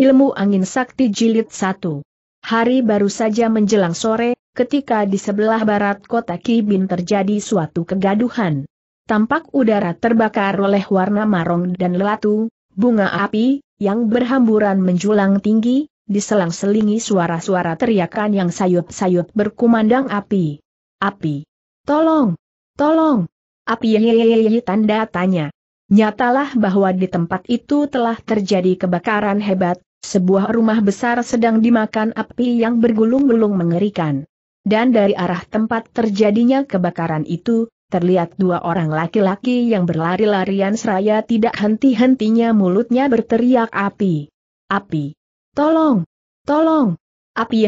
Ilmu Angin Sakti Jilid 1 Hari baru saja menjelang sore, ketika di sebelah barat kota Kibin terjadi suatu kegaduhan. Tampak udara terbakar oleh warna marong dan lelatu, bunga api, yang berhamburan menjulang tinggi, diselang-selingi suara-suara teriakan yang sayup-sayup berkumandang api. Api! Tolong! Tolong! Api yeyeyeyeyi tanda tanya. Nyatalah bahwa di tempat itu telah terjadi kebakaran hebat, sebuah rumah besar sedang dimakan api yang bergulung-gulung mengerikan. Dan dari arah tempat terjadinya kebakaran itu, terlihat dua orang laki-laki yang berlari-larian seraya tidak henti-hentinya mulutnya berteriak api. Api. Tolong. Tolong. Api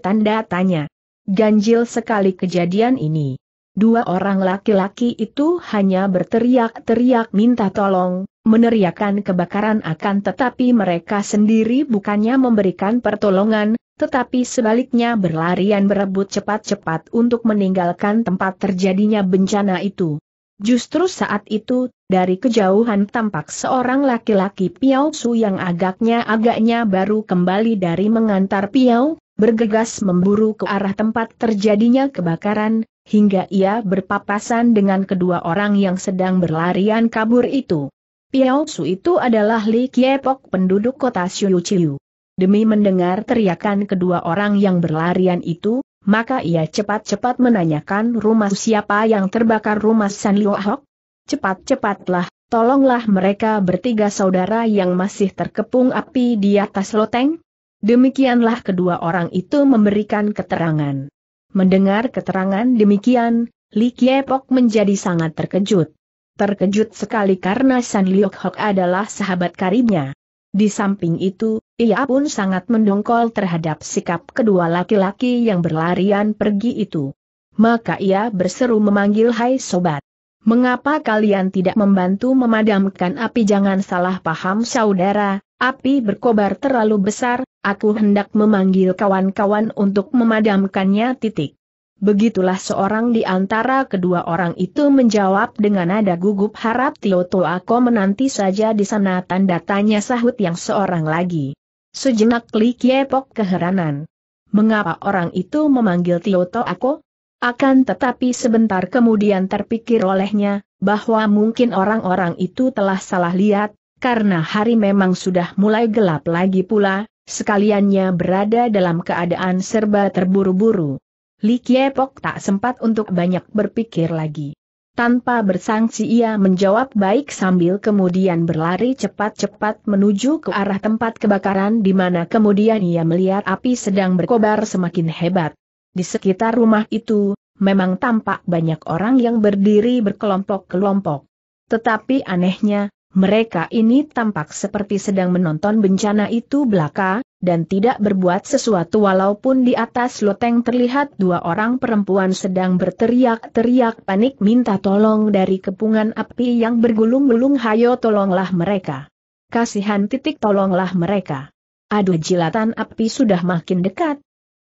tanda tanya. Ganjil sekali kejadian ini. Dua orang laki-laki itu hanya berteriak-teriak minta tolong, meneriakan kebakaran akan tetapi mereka sendiri bukannya memberikan pertolongan, tetapi sebaliknya berlarian berebut cepat-cepat untuk meninggalkan tempat terjadinya bencana itu. Justru saat itu, dari kejauhan tampak seorang laki-laki Piao Su yang agaknya-agaknya baru kembali dari mengantar Piao, bergegas memburu ke arah tempat terjadinya kebakaran, hingga ia berpapasan dengan kedua orang yang sedang berlarian kabur itu. Piao Su itu adalah Li Kiepok penduduk kota Xiuqiu. Demi mendengar teriakan kedua orang yang berlarian itu, maka ia cepat-cepat menanyakan rumah siapa yang terbakar rumah San Liu Hok. Cepat-cepatlah, tolonglah mereka bertiga saudara yang masih terkepung api di atas loteng. Demikianlah kedua orang itu memberikan keterangan. Mendengar keterangan demikian, Li Kiepok menjadi sangat terkejut terkejut sekali karena San Liok Hok adalah sahabat karibnya. Di samping itu, ia pun sangat mendongkol terhadap sikap kedua laki-laki yang berlarian pergi itu. Maka ia berseru memanggil Hai Sobat. Mengapa kalian tidak membantu memadamkan api jangan salah paham saudara, api berkobar terlalu besar, aku hendak memanggil kawan-kawan untuk memadamkannya titik. Begitulah seorang di antara kedua orang itu menjawab dengan nada gugup harap Tio Toako menanti saja di sana tanda tanya sahut yang seorang lagi. Sejenak Li Kiepok keheranan. Mengapa orang itu memanggil Tio Toako? Akan tetapi sebentar kemudian terpikir olehnya, bahwa mungkin orang-orang itu telah salah lihat, karena hari memang sudah mulai gelap lagi pula, sekaliannya berada dalam keadaan serba terburu-buru. Li Kiepok tak sempat untuk banyak berpikir lagi. Tanpa bersangsi ia menjawab baik sambil kemudian berlari cepat-cepat menuju ke arah tempat kebakaran di mana kemudian ia melihat api sedang berkobar semakin hebat. Di sekitar rumah itu, memang tampak banyak orang yang berdiri berkelompok-kelompok. Tetapi anehnya, mereka ini tampak seperti sedang menonton bencana itu belaka, dan tidak berbuat sesuatu walaupun di atas loteng terlihat dua orang perempuan sedang berteriak-teriak panik minta tolong dari kepungan api yang bergulung-gulung hayo tolonglah mereka. Kasihan titik tolonglah mereka. Aduh jilatan api sudah makin dekat.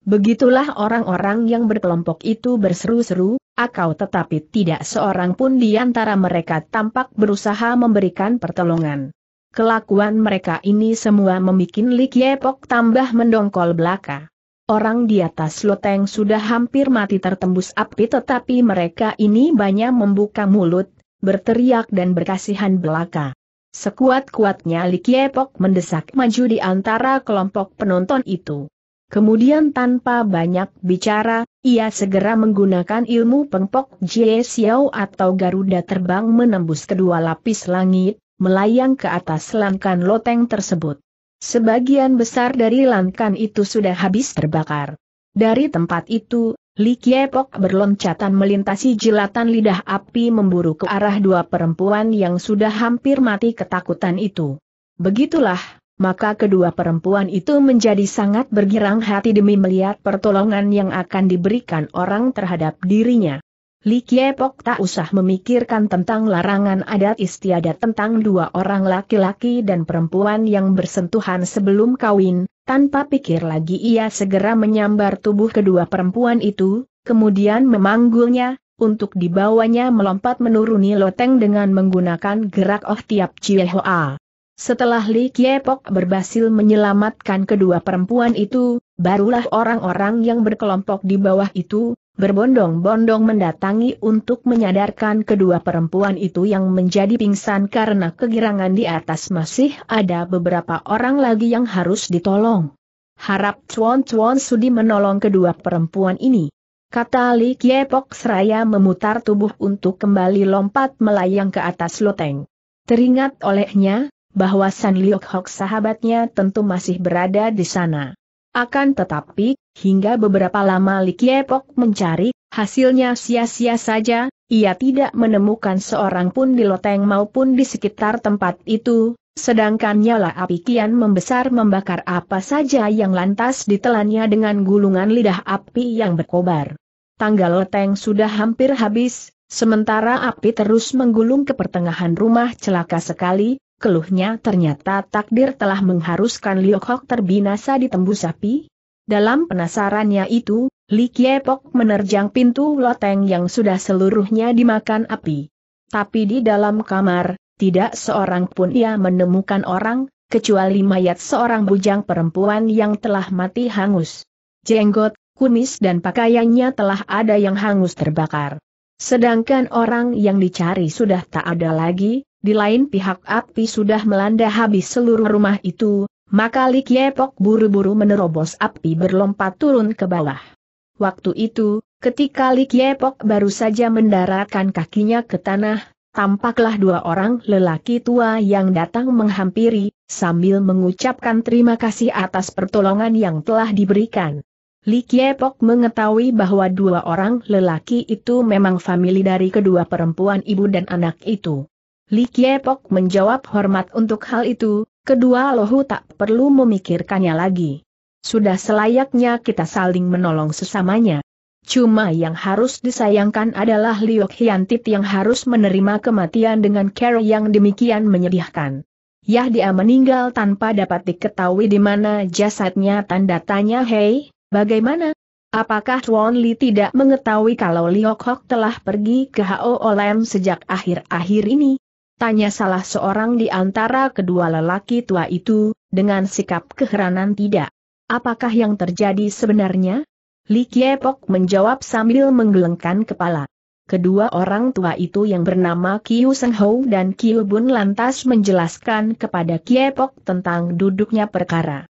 Begitulah orang-orang yang berkelompok itu berseru-seru, akau tetapi tidak seorang pun di antara mereka tampak berusaha memberikan pertolongan. Kelakuan mereka ini semua membuat Li Kiepok tambah mendongkol belaka. Orang di atas loteng sudah hampir mati tertembus api tetapi mereka ini banyak membuka mulut, berteriak dan berkasihan belaka. Sekuat-kuatnya Li Kiepok mendesak maju di antara kelompok penonton itu. Kemudian tanpa banyak bicara, ia segera menggunakan ilmu pengpok Jie Xiao atau Garuda terbang menembus kedua lapis langit, melayang ke atas lankan loteng tersebut. Sebagian besar dari lankan itu sudah habis terbakar. Dari tempat itu, Li Kiepok berloncatan melintasi jilatan lidah api memburu ke arah dua perempuan yang sudah hampir mati ketakutan itu. Begitulah, maka kedua perempuan itu menjadi sangat bergirang hati demi melihat pertolongan yang akan diberikan orang terhadap dirinya. Li Kiepok tak usah memikirkan tentang larangan adat istiadat tentang dua orang laki-laki dan perempuan yang bersentuhan sebelum kawin, tanpa pikir lagi ia segera menyambar tubuh kedua perempuan itu, kemudian memanggulnya, untuk dibawanya melompat menuruni loteng dengan menggunakan gerak oh tiap hoa. Setelah Li Kiepok berhasil menyelamatkan kedua perempuan itu, barulah orang-orang yang berkelompok di bawah itu, berbondong-bondong mendatangi untuk menyadarkan kedua perempuan itu yang menjadi pingsan karena kegirangan di atas masih ada beberapa orang lagi yang harus ditolong. Harap cuan-cuan Sudi menolong kedua perempuan ini. Kata Li Kiepok seraya memutar tubuh untuk kembali lompat melayang ke atas loteng. Teringat olehnya, bahwa San Liok Hok sahabatnya tentu masih berada di sana. Akan tetapi, hingga beberapa lama Likiepok mencari, hasilnya sia-sia saja, ia tidak menemukan seorang pun di loteng maupun di sekitar tempat itu, sedangkan nyala api kian membesar membakar apa saja yang lantas ditelannya dengan gulungan lidah api yang berkobar. Tanggal loteng sudah hampir habis, sementara api terus menggulung ke pertengahan rumah celaka sekali, keluhnya ternyata takdir telah mengharuskan Liu Hok terbinasa tembus api. Dalam penasarannya itu, Li Kiepok menerjang pintu loteng yang sudah seluruhnya dimakan api. Tapi di dalam kamar, tidak seorang pun ia menemukan orang, kecuali mayat seorang bujang perempuan yang telah mati hangus. Jenggot, kumis dan pakaiannya telah ada yang hangus terbakar. Sedangkan orang yang dicari sudah tak ada lagi, di lain pihak api sudah melanda habis seluruh rumah itu, maka Li Kiepok buru-buru menerobos api berlompat turun ke bawah. Waktu itu, ketika Li Kiepok baru saja mendaratkan kakinya ke tanah, tampaklah dua orang lelaki tua yang datang menghampiri, sambil mengucapkan terima kasih atas pertolongan yang telah diberikan. Li Kiepok mengetahui bahwa dua orang lelaki itu memang famili dari kedua perempuan ibu dan anak itu. Li Kiepok menjawab hormat untuk hal itu, kedua lohu tak perlu memikirkannya lagi. Sudah selayaknya kita saling menolong sesamanya. Cuma yang harus disayangkan adalah Liok Hiantit yang harus menerima kematian dengan cara yang demikian menyedihkan. Yah dia meninggal tanpa dapat diketahui di mana jasadnya tanda tanya hei, bagaimana? Apakah Tuan Li tidak mengetahui kalau Liok Hok telah pergi ke Hao Olem sejak akhir-akhir ini? Tanya salah seorang di antara kedua lelaki tua itu, dengan sikap keheranan tidak. Apakah yang terjadi sebenarnya? Li Kiepok menjawab sambil menggelengkan kepala. Kedua orang tua itu yang bernama Kiu Seng Hou dan Kiu Bun lantas menjelaskan kepada Kiepok tentang duduknya perkara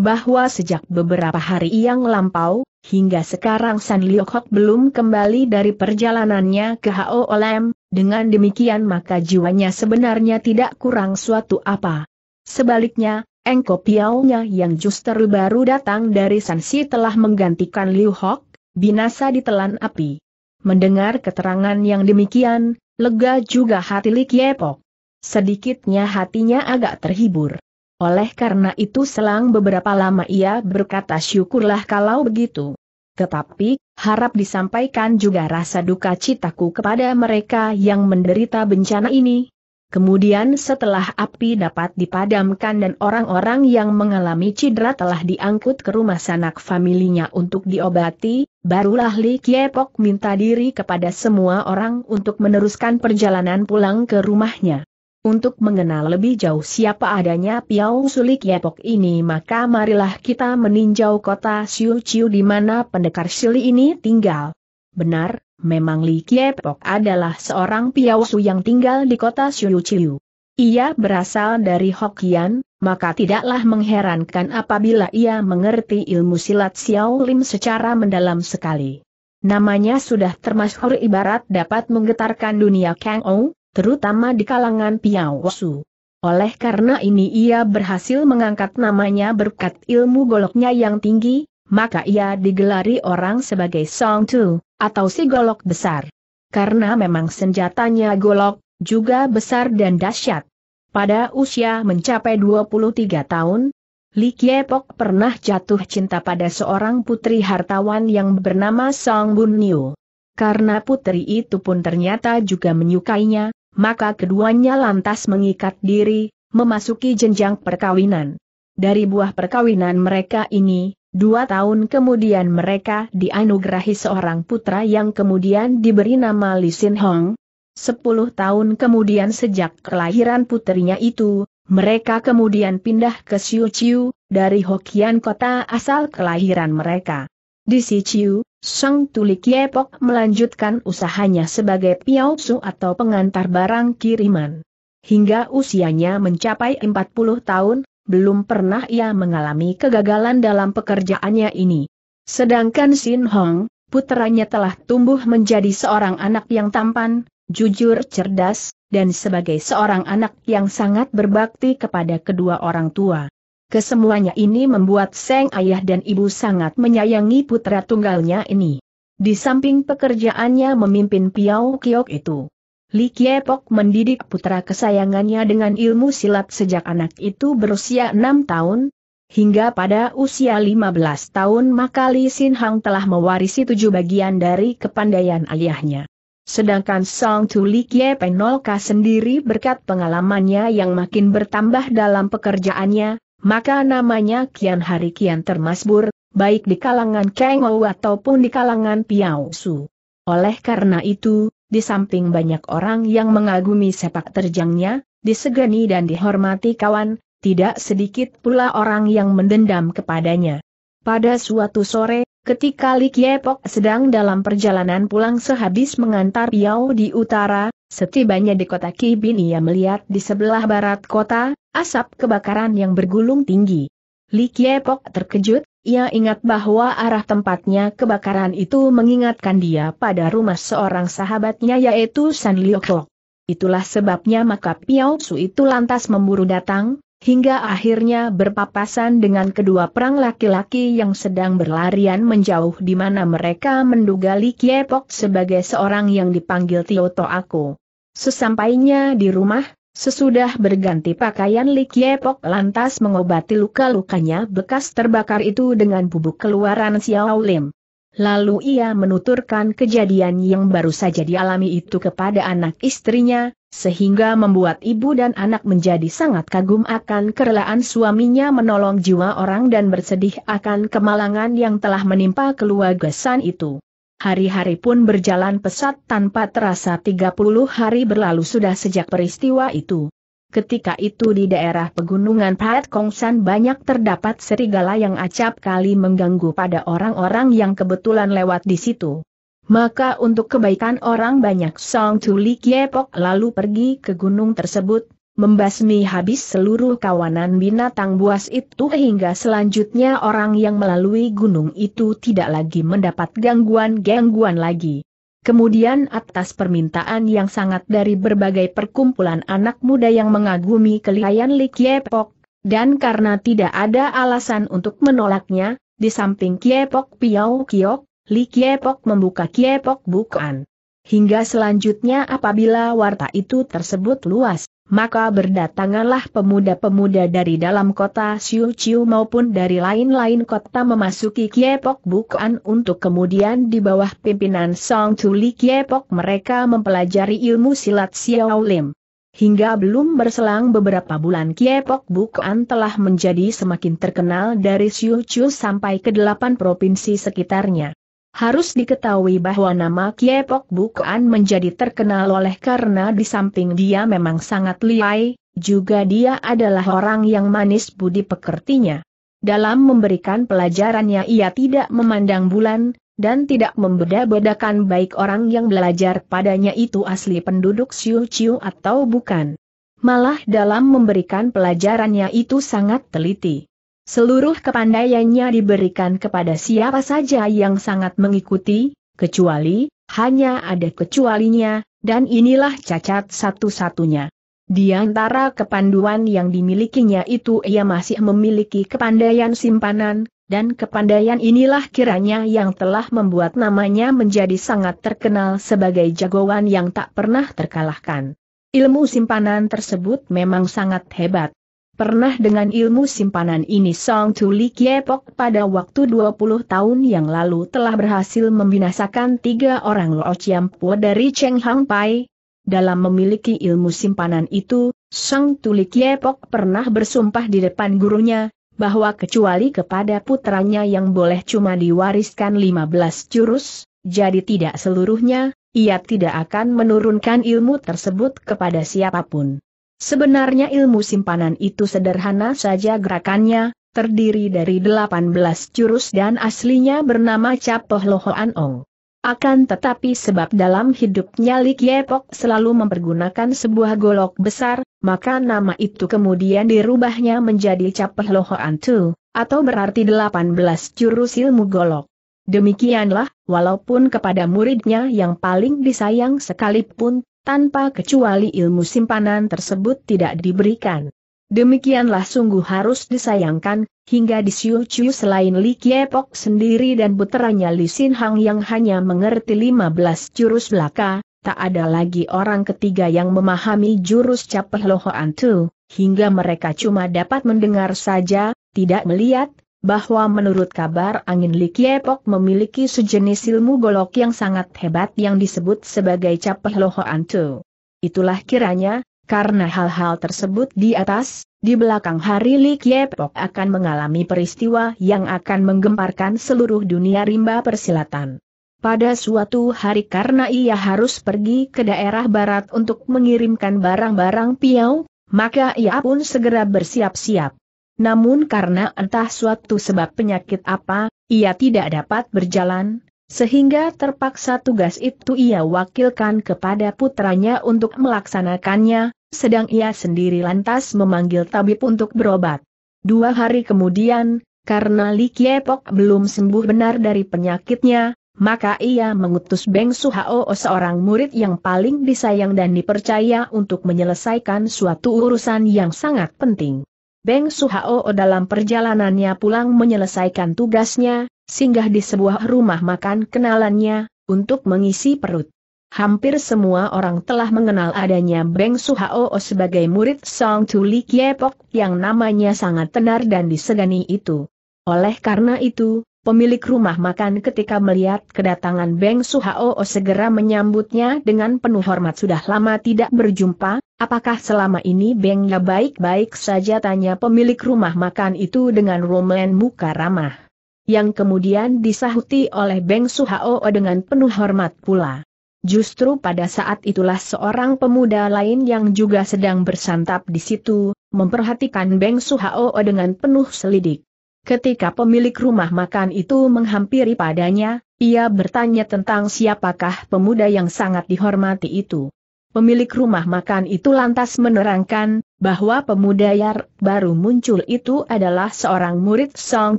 bahwa sejak beberapa hari yang lampau, hingga sekarang San Liu Hok belum kembali dari perjalanannya ke Hao Olem, dengan demikian maka jiwanya sebenarnya tidak kurang suatu apa. Sebaliknya, Engko Piaunya yang justru baru datang dari Sansi telah menggantikan Liu Hok, binasa ditelan api. Mendengar keterangan yang demikian, lega juga hati Li Kiepok. Sedikitnya hatinya agak terhibur. Oleh karena itu selang beberapa lama ia berkata syukurlah kalau begitu. Tetapi, harap disampaikan juga rasa duka citaku kepada mereka yang menderita bencana ini. Kemudian setelah api dapat dipadamkan dan orang-orang yang mengalami cedera telah diangkut ke rumah sanak familinya untuk diobati, barulah Li Kiepok minta diri kepada semua orang untuk meneruskan perjalanan pulang ke rumahnya. Untuk mengenal lebih jauh siapa adanya Piau Sulik Yepok ini maka marilah kita meninjau kota Siu Chiu di mana pendekar Sili ini tinggal. Benar, memang Li Kiepok adalah seorang Piausu yang tinggal di kota Siu Chiu. Ia berasal dari Hokian, maka tidaklah mengherankan apabila ia mengerti ilmu silat Xiao Lim secara mendalam sekali. Namanya sudah termasuk ibarat dapat menggetarkan dunia Kang Ou, terutama di kalangan su. Oleh karena ini ia berhasil mengangkat namanya berkat ilmu goloknya yang tinggi, maka ia digelari orang sebagai Song Tu, atau si golok besar. Karena memang senjatanya golok, juga besar dan dahsyat. Pada usia mencapai 23 tahun, Li Kiepok pernah jatuh cinta pada seorang putri hartawan yang bernama Song Bun Niu. Karena putri itu pun ternyata juga menyukainya, maka keduanya lantas mengikat diri, memasuki jenjang perkawinan. Dari buah perkawinan mereka ini, dua tahun kemudian mereka dianugerahi seorang putra yang kemudian diberi nama Li Sin Hong. Sepuluh tahun kemudian sejak kelahiran putrinya itu, mereka kemudian pindah ke Siu Chiu, dari Hokian kota asal kelahiran mereka. Di Siu Chiu, Sang Tuli Kiepok melanjutkan usahanya sebagai piau su atau pengantar barang kiriman. Hingga usianya mencapai 40 tahun, belum pernah ia mengalami kegagalan dalam pekerjaannya ini. Sedangkan Sin Hong, putranya telah tumbuh menjadi seorang anak yang tampan, jujur cerdas, dan sebagai seorang anak yang sangat berbakti kepada kedua orang tua. Kesemuanya ini membuat Seng Ayah dan Ibu sangat menyayangi putra tunggalnya ini. Di samping pekerjaannya memimpin Piao Kiok itu. Li Kiepok mendidik putra kesayangannya dengan ilmu silat sejak anak itu berusia 6 tahun, hingga pada usia 15 tahun maka Li Sin Hang telah mewarisi tujuh bagian dari kepandaian ayahnya. Sedangkan Song Tu Li Kie Penolka sendiri berkat pengalamannya yang makin bertambah dalam pekerjaannya, maka namanya kian hari kian termasbur, baik di kalangan Chengou ataupun di kalangan Piao Su. Oleh karena itu, di samping banyak orang yang mengagumi sepak terjangnya, disegani dan dihormati kawan, tidak sedikit pula orang yang mendendam kepadanya. Pada suatu sore, ketika Li Kiepok sedang dalam perjalanan pulang sehabis mengantar Yao di utara, setibanya di kota Kibin ia melihat di sebelah barat kota, asap kebakaran yang bergulung tinggi. Li Kiepok terkejut, ia ingat bahwa arah tempatnya kebakaran itu mengingatkan dia pada rumah seorang sahabatnya yaitu San Liokok. Itulah sebabnya maka Piao Su itu lantas memburu datang, hingga akhirnya berpapasan dengan kedua perang laki-laki yang sedang berlarian menjauh di mana mereka menduga Li Kiepok sebagai seorang yang dipanggil Tio To Aku. Sesampainya di rumah, sesudah berganti pakaian Li Kiepok lantas mengobati luka-lukanya bekas terbakar itu dengan bubuk keluaran Xiao Lim. Lalu ia menuturkan kejadian yang baru saja dialami itu kepada anak istrinya, sehingga membuat ibu dan anak menjadi sangat kagum akan kerelaan suaminya menolong jiwa orang dan bersedih akan kemalangan yang telah menimpa keluarga San itu. Hari-hari pun berjalan pesat tanpa terasa 30 hari berlalu sudah sejak peristiwa itu. Ketika itu di daerah pegunungan Pat Kongsan banyak terdapat serigala yang acap kali mengganggu pada orang-orang yang kebetulan lewat di situ. Maka untuk kebaikan orang banyak Song Chuli Kiepok lalu pergi ke gunung tersebut, membasmi habis seluruh kawanan binatang buas itu hingga selanjutnya orang yang melalui gunung itu tidak lagi mendapat gangguan-gangguan lagi. Kemudian atas permintaan yang sangat dari berbagai perkumpulan anak muda yang mengagumi kelihayan Li Kiepok, dan karena tidak ada alasan untuk menolaknya, di samping Kiepok Piau Kiok, Li Kiepok membuka Kiepok Bukan. Hingga selanjutnya apabila warta itu tersebut luas, maka berdatanganlah pemuda-pemuda dari dalam kota Siu Chiu maupun dari lain-lain kota memasuki Kiepok Bukan untuk kemudian di bawah pimpinan Song Tuli Kiepok mereka mempelajari ilmu silat Xiao Lim. Hingga belum berselang beberapa bulan Kiepok Bukan telah menjadi semakin terkenal dari Siu Chiu sampai ke delapan provinsi sekitarnya. Harus diketahui bahwa nama Kiepok bukan menjadi terkenal oleh karena di samping dia memang sangat liai, juga dia adalah orang yang manis budi pekertinya. Dalam memberikan pelajarannya ia tidak memandang bulan, dan tidak membeda-bedakan baik orang yang belajar padanya itu asli penduduk Siu Ciu atau bukan. Malah dalam memberikan pelajarannya itu sangat teliti. Seluruh kepandaiannya diberikan kepada siapa saja yang sangat mengikuti, kecuali, hanya ada kecualinya, dan inilah cacat satu-satunya. Di antara kepanduan yang dimilikinya itu ia masih memiliki kepandaian simpanan, dan kepandaian inilah kiranya yang telah membuat namanya menjadi sangat terkenal sebagai jagoan yang tak pernah terkalahkan. Ilmu simpanan tersebut memang sangat hebat, Pernah dengan ilmu simpanan ini Song Tuli Kiepok pada waktu 20 tahun yang lalu telah berhasil membinasakan tiga orang Lo Chiampo dari Cheng Hang Pai. Dalam memiliki ilmu simpanan itu, Song Tuli Kiepok pernah bersumpah di depan gurunya, bahwa kecuali kepada putranya yang boleh cuma diwariskan 15 jurus, jadi tidak seluruhnya, ia tidak akan menurunkan ilmu tersebut kepada siapapun. Sebenarnya ilmu simpanan itu sederhana saja gerakannya, terdiri dari 18 jurus dan aslinya bernama Capoh Loho Anong. Akan tetapi sebab dalam hidupnya Lik Yepok selalu mempergunakan sebuah golok besar, maka nama itu kemudian dirubahnya menjadi cap Lohoan Tu, atau berarti 18 jurus ilmu golok. Demikianlah, walaupun kepada muridnya yang paling disayang sekalipun, tanpa kecuali ilmu simpanan tersebut tidak diberikan. Demikianlah sungguh harus disayangkan, hingga di Siu Chu selain Li Kiepok sendiri dan puteranya Li Sin Hang yang hanya mengerti 15 jurus belaka, tak ada lagi orang ketiga yang memahami jurus capeh lohoan tu, hingga mereka cuma dapat mendengar saja, tidak melihat, bahwa menurut kabar angin Li Kiepok memiliki sejenis ilmu golok yang sangat hebat yang disebut sebagai capeh loho antu. Itulah kiranya, karena hal-hal tersebut di atas, di belakang hari Li Kiepok akan mengalami peristiwa yang akan menggemparkan seluruh dunia rimba persilatan. Pada suatu hari karena ia harus pergi ke daerah barat untuk mengirimkan barang-barang piau, maka ia pun segera bersiap-siap namun karena entah suatu sebab penyakit apa, ia tidak dapat berjalan, sehingga terpaksa tugas itu ia wakilkan kepada putranya untuk melaksanakannya, sedang ia sendiri lantas memanggil tabib untuk berobat. Dua hari kemudian, karena Li Kiepok belum sembuh benar dari penyakitnya, maka ia mengutus Beng Suhao seorang murid yang paling disayang dan dipercaya untuk menyelesaikan suatu urusan yang sangat penting. Beng Suhao dalam perjalanannya pulang menyelesaikan tugasnya, singgah di sebuah rumah makan kenalannya, untuk mengisi perut. Hampir semua orang telah mengenal adanya Beng Suhao sebagai murid Song Tuli Kiepok yang namanya sangat tenar dan disegani itu. Oleh karena itu, Pemilik rumah makan ketika melihat kedatangan Beng Suhao segera menyambutnya dengan penuh hormat sudah lama tidak berjumpa, apakah selama ini Beng ya baik-baik saja tanya pemilik rumah makan itu dengan roman muka ramah. Yang kemudian disahuti oleh Beng Suhao dengan penuh hormat pula. Justru pada saat itulah seorang pemuda lain yang juga sedang bersantap di situ, memperhatikan Beng Suhao dengan penuh selidik. Ketika pemilik rumah makan itu menghampiri padanya, ia bertanya tentang siapakah pemuda yang sangat dihormati itu. Pemilik rumah makan itu lantas menerangkan, bahwa pemuda yang baru muncul itu adalah seorang murid Song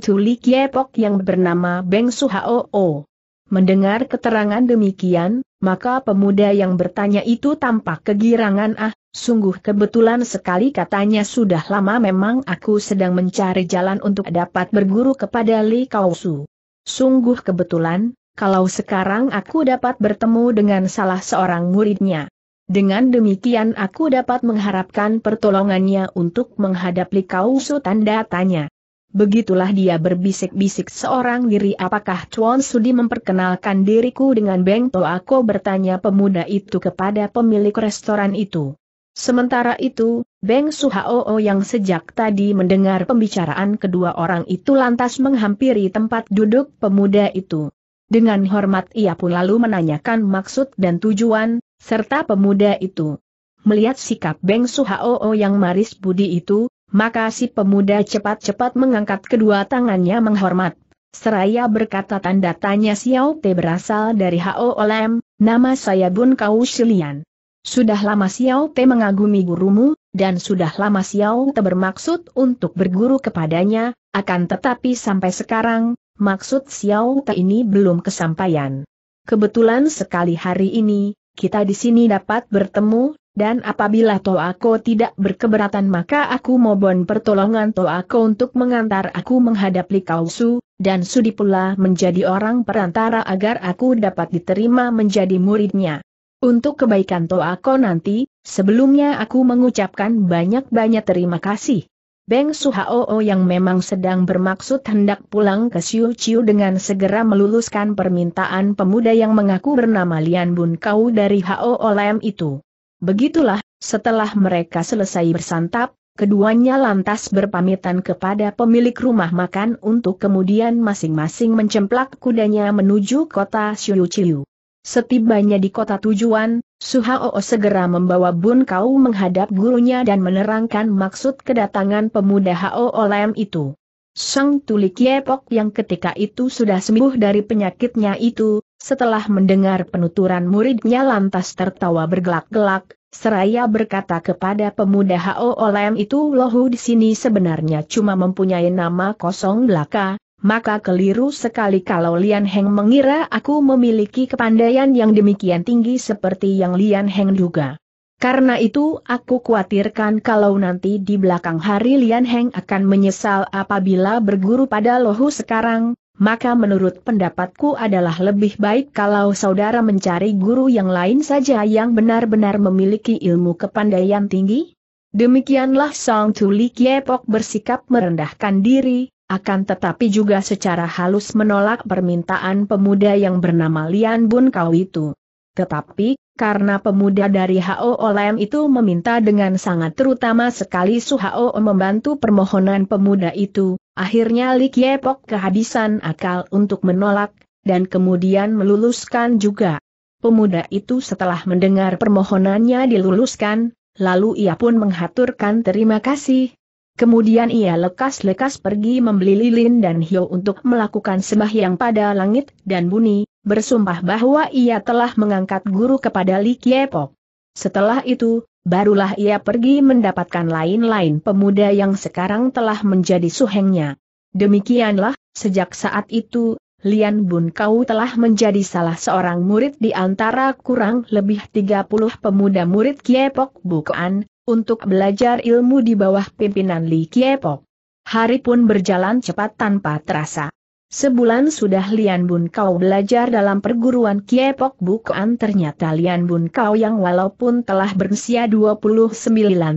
Tuli Kiepok yang bernama Beng Suhao. Mendengar keterangan demikian, maka pemuda yang bertanya itu tampak kegirangan ah, sungguh kebetulan sekali katanya sudah lama memang aku sedang mencari jalan untuk dapat berguru kepada Li Kausu. Sungguh kebetulan, kalau sekarang aku dapat bertemu dengan salah seorang muridnya. Dengan demikian aku dapat mengharapkan pertolongannya untuk menghadapi Kausu tanda tanya. Begitulah dia berbisik-bisik seorang diri apakah Chuan Sudi memperkenalkan diriku dengan Beng Toako bertanya pemuda itu kepada pemilik restoran itu. Sementara itu, Beng Suhao yang sejak tadi mendengar pembicaraan kedua orang itu lantas menghampiri tempat duduk pemuda itu. Dengan hormat ia pun lalu menanyakan maksud dan tujuan, serta pemuda itu. Melihat sikap Beng Suhao yang maris budi itu, maka si pemuda cepat-cepat mengangkat kedua tangannya menghormat. Seraya berkata tanda tanya Xiao Te berasal dari Hao Olem, nama saya Bun Kau Shilian. Sudah lama Xiao Te mengagumi gurumu, dan sudah lama Xiao Te bermaksud untuk berguru kepadanya, akan tetapi sampai sekarang, maksud Xiao Te ini belum kesampaian. Kebetulan sekali hari ini, kita di sini dapat bertemu, dan apabila Toako tidak berkeberatan maka aku mohon pertolongan Toako untuk mengantar aku menghadap Likausu, dan Sudi pula menjadi orang perantara agar aku dapat diterima menjadi muridnya. Untuk kebaikan Toako nanti, sebelumnya aku mengucapkan banyak-banyak terima kasih. Beng Suhaoo yang memang sedang bermaksud hendak pulang ke Siu Chiu dengan segera meluluskan permintaan pemuda yang mengaku bernama Lian Bun Kau dari Hao Lem itu. Begitulah, setelah mereka selesai bersantap, keduanya lantas berpamitan kepada pemilik rumah makan untuk kemudian masing-masing mencemplak kudanya menuju kota Siuciu. Setibanya di kota tujuan, Suhao segera membawa Bun Kau menghadap gurunya dan menerangkan maksud kedatangan pemuda Hao Olem itu. Sang Tulik Yepok yang ketika itu sudah sembuh dari penyakitnya itu, setelah mendengar penuturan muridnya lantas tertawa bergelak-gelak, seraya berkata kepada pemuda Hao Olem itu lohu di sini sebenarnya cuma mempunyai nama kosong belaka, maka keliru sekali kalau Lian Heng mengira aku memiliki kepandaian yang demikian tinggi seperti yang Lian Heng duga. Karena itu aku khawatirkan kalau nanti di belakang hari Lian Heng akan menyesal apabila berguru pada Lohu sekarang, maka menurut pendapatku adalah lebih baik kalau saudara mencari guru yang lain saja yang benar-benar memiliki ilmu kepandaian tinggi. Demikianlah Song Tuli Kiepok bersikap merendahkan diri, akan tetapi juga secara halus menolak permintaan pemuda yang bernama Lian Bun Kau itu. Tetapi, karena pemuda dari HO Olem itu meminta dengan sangat terutama sekali Su Hao membantu permohonan pemuda itu, akhirnya Li Kiepok kehabisan akal untuk menolak, dan kemudian meluluskan juga. Pemuda itu setelah mendengar permohonannya diluluskan, lalu ia pun menghaturkan terima kasih. Kemudian ia lekas-lekas pergi membeli lilin dan hio untuk melakukan sembahyang pada langit dan bumi bersumpah bahwa ia telah mengangkat guru kepada Li Kiepok. Setelah itu, barulah ia pergi mendapatkan lain-lain pemuda yang sekarang telah menjadi suhengnya. Demikianlah, sejak saat itu, Lian Bun Kau telah menjadi salah seorang murid di antara kurang lebih 30 pemuda murid Kiepok bukan, untuk belajar ilmu di bawah pimpinan Li Kiepok. Hari pun berjalan cepat tanpa terasa. Sebulan sudah Lian Bun Kau belajar dalam perguruan Kiepok Bukan ternyata Lian Bun Kau yang walaupun telah berusia 29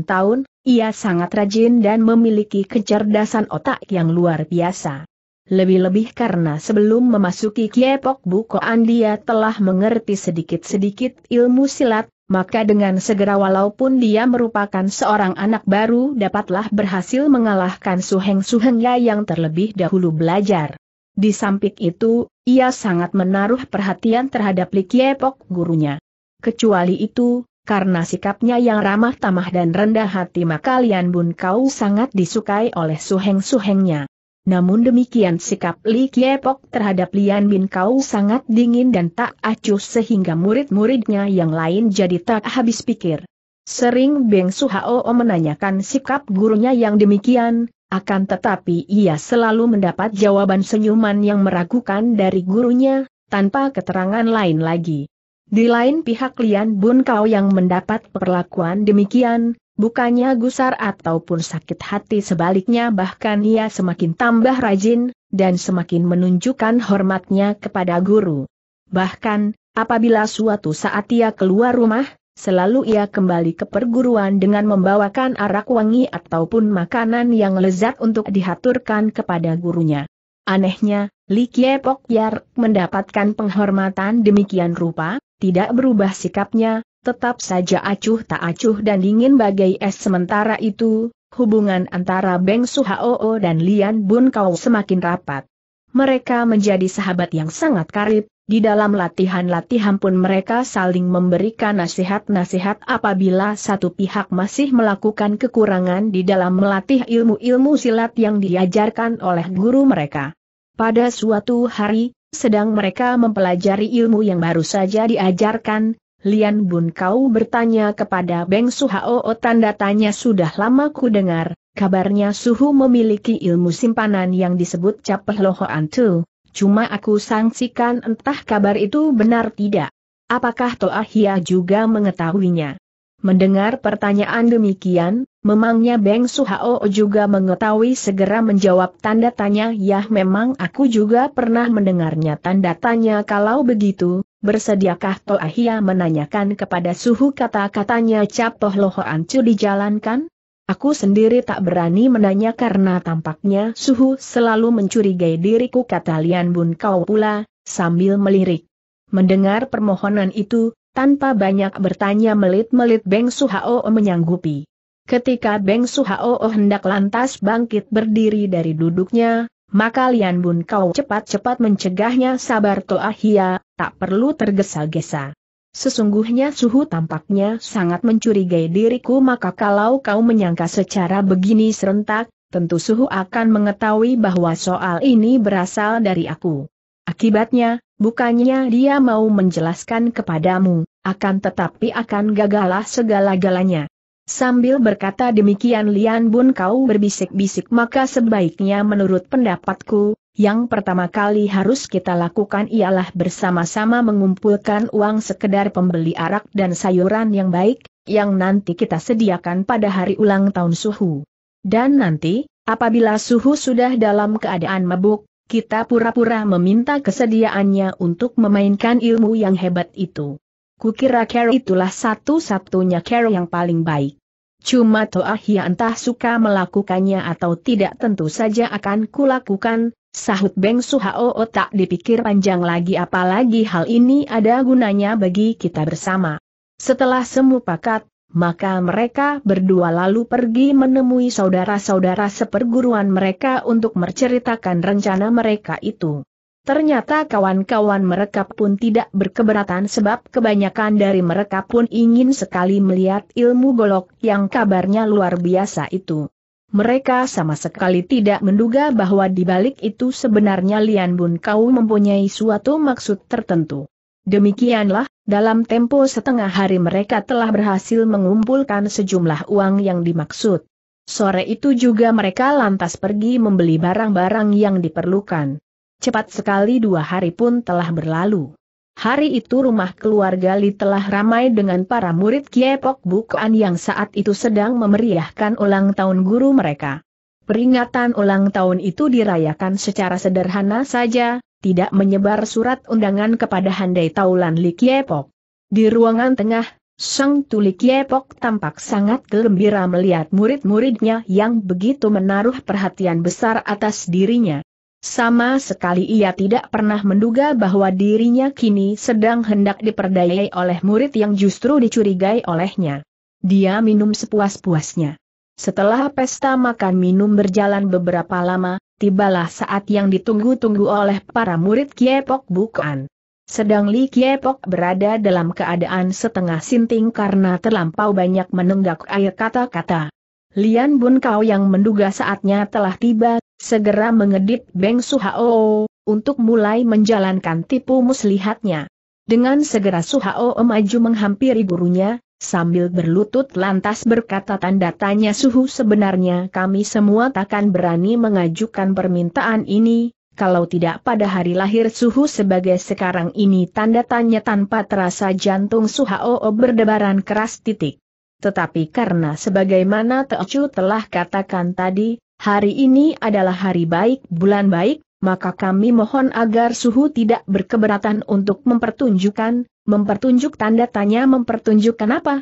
tahun, ia sangat rajin dan memiliki kecerdasan otak yang luar biasa. Lebih-lebih karena sebelum memasuki Kiepok Bukoan dia telah mengerti sedikit-sedikit ilmu silat, maka dengan segera walaupun dia merupakan seorang anak baru dapatlah berhasil mengalahkan Suheng suhengnya yang terlebih dahulu belajar. Di samping itu, ia sangat menaruh perhatian terhadap Li Kiepok gurunya. Kecuali itu, karena sikapnya yang ramah tamah dan rendah hati maka Lian Bun Kau sangat disukai oleh suheng-suhengnya. Namun demikian sikap Li Kiepok terhadap Lian Bin Kau sangat dingin dan tak acuh sehingga murid-muridnya yang lain jadi tak habis pikir. Sering Beng Suhao menanyakan sikap gurunya yang demikian, akan tetapi ia selalu mendapat jawaban senyuman yang meragukan dari gurunya, tanpa keterangan lain lagi. Di lain pihak Lian Bun Kau yang mendapat perlakuan demikian, bukannya gusar ataupun sakit hati sebaliknya bahkan ia semakin tambah rajin, dan semakin menunjukkan hormatnya kepada guru. Bahkan, apabila suatu saat ia keluar rumah, Selalu ia kembali ke perguruan dengan membawakan arak wangi ataupun makanan yang lezat untuk dihaturkan kepada gurunya. Anehnya, Li Kiepok Yar mendapatkan penghormatan demikian rupa, tidak berubah sikapnya, tetap saja acuh tak acuh dan dingin bagai es sementara itu, hubungan antara Beng Suhaoo dan Lian Bun Kau semakin rapat. Mereka menjadi sahabat yang sangat karib, di dalam latihan-latihan pun mereka saling memberikan nasihat-nasihat apabila satu pihak masih melakukan kekurangan di dalam melatih ilmu-ilmu silat yang diajarkan oleh guru mereka. Pada suatu hari, sedang mereka mempelajari ilmu yang baru saja diajarkan, Lian Bun Kau bertanya kepada Beng Suhao oh, tanda tanya sudah lama ku dengar, Kabarnya Suhu memiliki ilmu simpanan yang disebut Capeh Loho Antu, cuma aku sangsikan entah kabar itu benar tidak. Apakah Toa Hia juga mengetahuinya? Mendengar pertanyaan demikian, memangnya Beng Suhao juga mengetahui segera menjawab tanda tanya Yah memang aku juga pernah mendengarnya tanda tanya kalau begitu, bersediakah Toa Hia menanyakan kepada Suhu kata-katanya Capeh Loho Antu dijalankan? Aku sendiri tak berani menanya karena tampaknya suhu selalu mencurigai diriku kata Lian Bun Kau pula, sambil melirik. Mendengar permohonan itu, tanpa banyak bertanya melit-melit Beng Suhao menyanggupi. Ketika Beng Suhao hendak lantas bangkit berdiri dari duduknya, maka Lian Bun Kau cepat-cepat mencegahnya sabar Toahia, tak perlu tergesa-gesa. Sesungguhnya suhu tampaknya sangat mencurigai diriku maka kalau kau menyangka secara begini serentak, tentu suhu akan mengetahui bahwa soal ini berasal dari aku. Akibatnya, bukannya dia mau menjelaskan kepadamu, akan tetapi akan gagalah segala-galanya. Sambil berkata demikian Lian Bun kau berbisik-bisik maka sebaiknya menurut pendapatku, yang pertama kali harus kita lakukan ialah bersama-sama mengumpulkan uang sekedar pembeli arak dan sayuran yang baik, yang nanti kita sediakan pada hari ulang tahun suhu. Dan nanti, apabila suhu sudah dalam keadaan mabuk, kita pura-pura meminta kesediaannya untuk memainkan ilmu yang hebat itu. Kukira Carol itulah satu-satunya Carol yang paling baik. Cuma Toa Hia entah suka melakukannya atau tidak tentu saja akan kulakukan, Sahut Beng Suhao oh, tak dipikir panjang lagi apalagi hal ini ada gunanya bagi kita bersama. Setelah pakat, maka mereka berdua lalu pergi menemui saudara-saudara seperguruan mereka untuk menceritakan rencana mereka itu. Ternyata kawan-kawan mereka pun tidak berkeberatan sebab kebanyakan dari mereka pun ingin sekali melihat ilmu golok yang kabarnya luar biasa itu. Mereka sama sekali tidak menduga bahwa di balik itu sebenarnya Lian Bun Kau mempunyai suatu maksud tertentu. Demikianlah, dalam tempo setengah hari mereka telah berhasil mengumpulkan sejumlah uang yang dimaksud. Sore itu juga mereka lantas pergi membeli barang-barang yang diperlukan. Cepat sekali dua hari pun telah berlalu. Hari itu rumah keluarga Li telah ramai dengan para murid Kiepok Bukuan yang saat itu sedang memeriahkan ulang tahun guru mereka. Peringatan ulang tahun itu dirayakan secara sederhana saja, tidak menyebar surat undangan kepada Handai Taulan Li Kiepok. Di ruangan tengah, Sang Tuli Kiepok tampak sangat gembira melihat murid-muridnya yang begitu menaruh perhatian besar atas dirinya. Sama sekali ia tidak pernah menduga bahwa dirinya kini sedang hendak diperdayai oleh murid yang justru dicurigai olehnya. Dia minum sepuas-puasnya. Setelah pesta makan minum berjalan beberapa lama, tibalah saat yang ditunggu-tunggu oleh para murid Kiepok Bukan. Sedang Li Kiepok berada dalam keadaan setengah sinting karena terlampau banyak menenggak air kata-kata. Lian Bun Kau yang menduga saatnya telah tiba, Segera mengedit Beng Suhao, untuk mulai menjalankan tipu muslihatnya. Dengan segera Suhao maju menghampiri gurunya, sambil berlutut lantas berkata tanda tanya suhu sebenarnya kami semua takkan berani mengajukan permintaan ini, kalau tidak pada hari lahir suhu sebagai sekarang ini tanda tanya tanpa terasa jantung Suhao berdebaran keras titik. Tetapi karena sebagaimana Teocu telah katakan tadi, hari ini adalah hari baik, bulan baik, maka kami mohon agar suhu tidak berkeberatan untuk mempertunjukkan, mempertunjuk tanda tanya mempertunjukkan apa?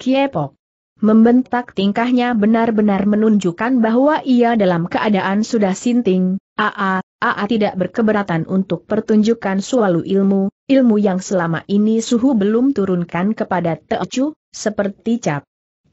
Kiepok. Membentak tingkahnya benar-benar menunjukkan bahwa ia dalam keadaan sudah sinting, aa, aa tidak berkeberatan untuk pertunjukkan sualu ilmu, ilmu yang selama ini suhu belum turunkan kepada Teocu, seperti cap.